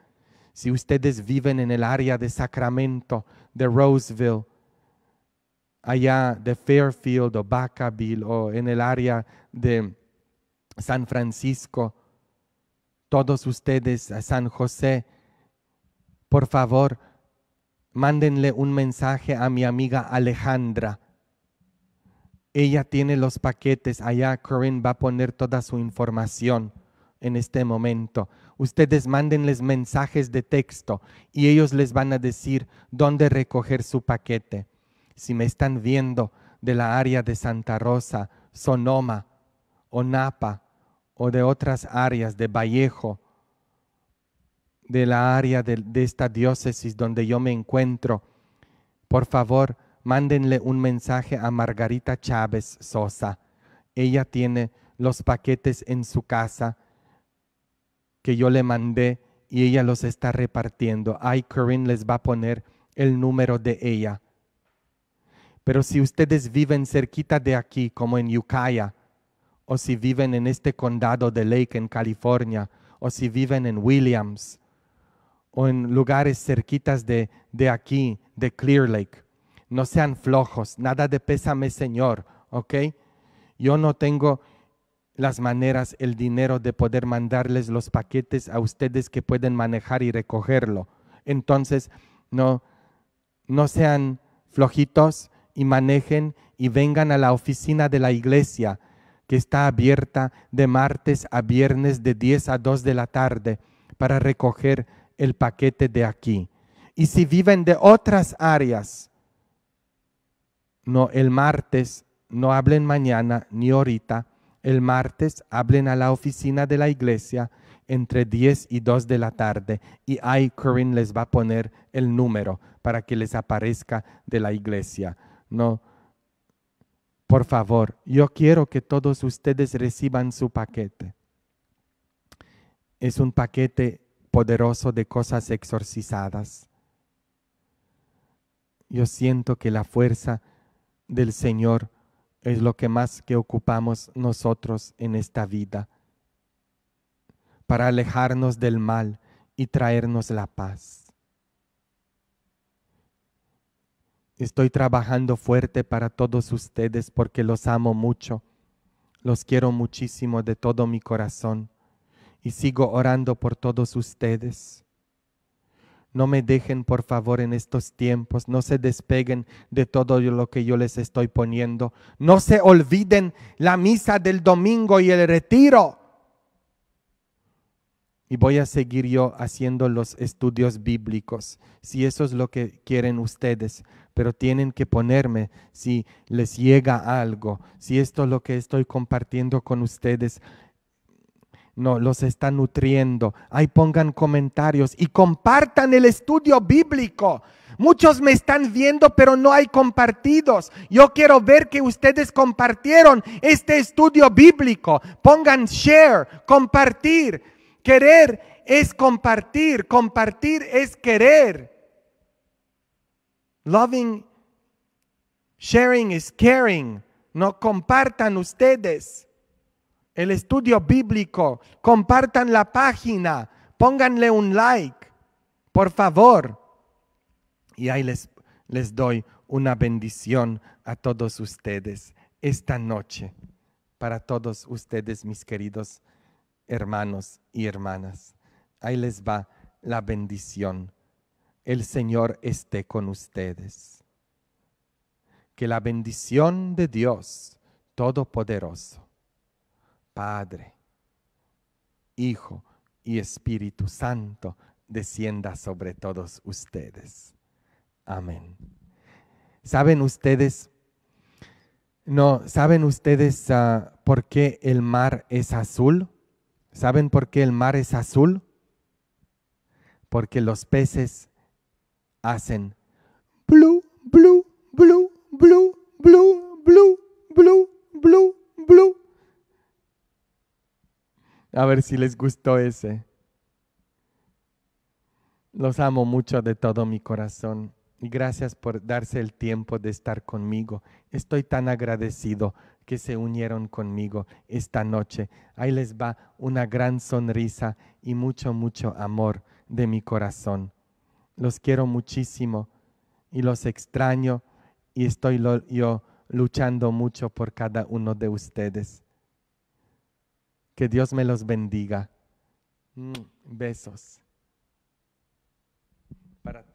si ustedes viven en el área de Sacramento, de Roseville, allá de Fairfield o Bacaville o en el área de San Francisco, todos ustedes, a San José, por favor, mándenle un mensaje a mi amiga Alejandra. Ella tiene los paquetes allá. Corinne va a poner toda su información en este momento. Ustedes mándenles mensajes de texto y ellos les van a decir dónde recoger su paquete. Si me están viendo de la área de Santa Rosa, Sonoma o Napa o de otras áreas de Vallejo de la área de, esta diócesis donde yo me encuentro, por favor, mándenle un mensaje a Margarita Chávez Sosa. Ella tiene los paquetes en su casa que yo le mandé y ella los está repartiendo. Ay, Corinne les va a poner el número de ella. Pero si ustedes viven cerquita de aquí, como en Ukiah, o si viven en este condado de Lake en California, o si viven en Williams, o en lugares cerquitas de, de aquí, de Clear Lake. No sean flojos, nada de pésame, Señor, ¿ok? Yo no tengo las maneras, el dinero de poder mandarles los paquetes a ustedes que pueden manejar y recogerlo. Entonces, no, no sean flojitos y manejen y vengan a la oficina de la iglesia que está abierta de martes a viernes de 10 a 2 de la tarde para recoger el paquete de aquí. Y si viven de otras áreas, no el martes, no hablen mañana ni ahorita, el martes hablen a la oficina de la iglesia entre 10 y 2 de la tarde y ahí Corinne les va a poner el número para que les aparezca de la iglesia. No, por favor, yo quiero que todos ustedes reciban su paquete. Es un paquete poderoso de cosas exorcizadas. Yo siento que la fuerza del Señor es lo que más que ocupamos nosotros en esta vida, para alejarnos del mal y traernos la paz. Estoy trabajando fuerte para todos ustedes porque los amo mucho, los quiero muchísimo de todo mi corazón y sigo orando por todos ustedes. No me dejen, por favor, en estos tiempos, no se despeguen de todo lo que yo les estoy poniendo. No se olviden la misa del domingo y el retiro. Y voy a seguir yo haciendo los estudios bíblicos, si eso es lo que quieren ustedes, pero tienen que ponerme si les llega algo, si esto es lo que estoy compartiendo con ustedes no, los está nutriendo. Ahí pongan comentarios y compartan el estudio bíblico. Muchos me están viendo, pero no hay compartidos. Yo quiero ver que ustedes compartieron este estudio bíblico. Pongan share, compartir. Querer es compartir, compartir es querer. Loving, sharing is caring. No compartan ustedes el estudio bíblico, compartan la página, pónganle un like, por favor. Y ahí les, les doy una bendición a todos ustedes esta noche, para todos ustedes, mis queridos hermanos y hermanas. Ahí les va la bendición. El Señor esté con ustedes. Que la bendición de Dios Todopoderoso Padre, Hijo y Espíritu Santo descienda sobre todos ustedes. Amén. ¿Saben ustedes? No, ¿saben ustedes ah, por qué el mar es azul? ¿Saben por qué el mar es azul? Porque los peces hacen A ver si les gustó ese. Los amo mucho de todo mi corazón y gracias por darse el tiempo de estar conmigo. Estoy tan agradecido que se unieron conmigo esta noche. Ahí les va una gran sonrisa y mucho, mucho amor de mi corazón. Los quiero muchísimo y los extraño y estoy yo luchando mucho por cada uno de ustedes. Que Dios me los bendiga. Mm, besos. Para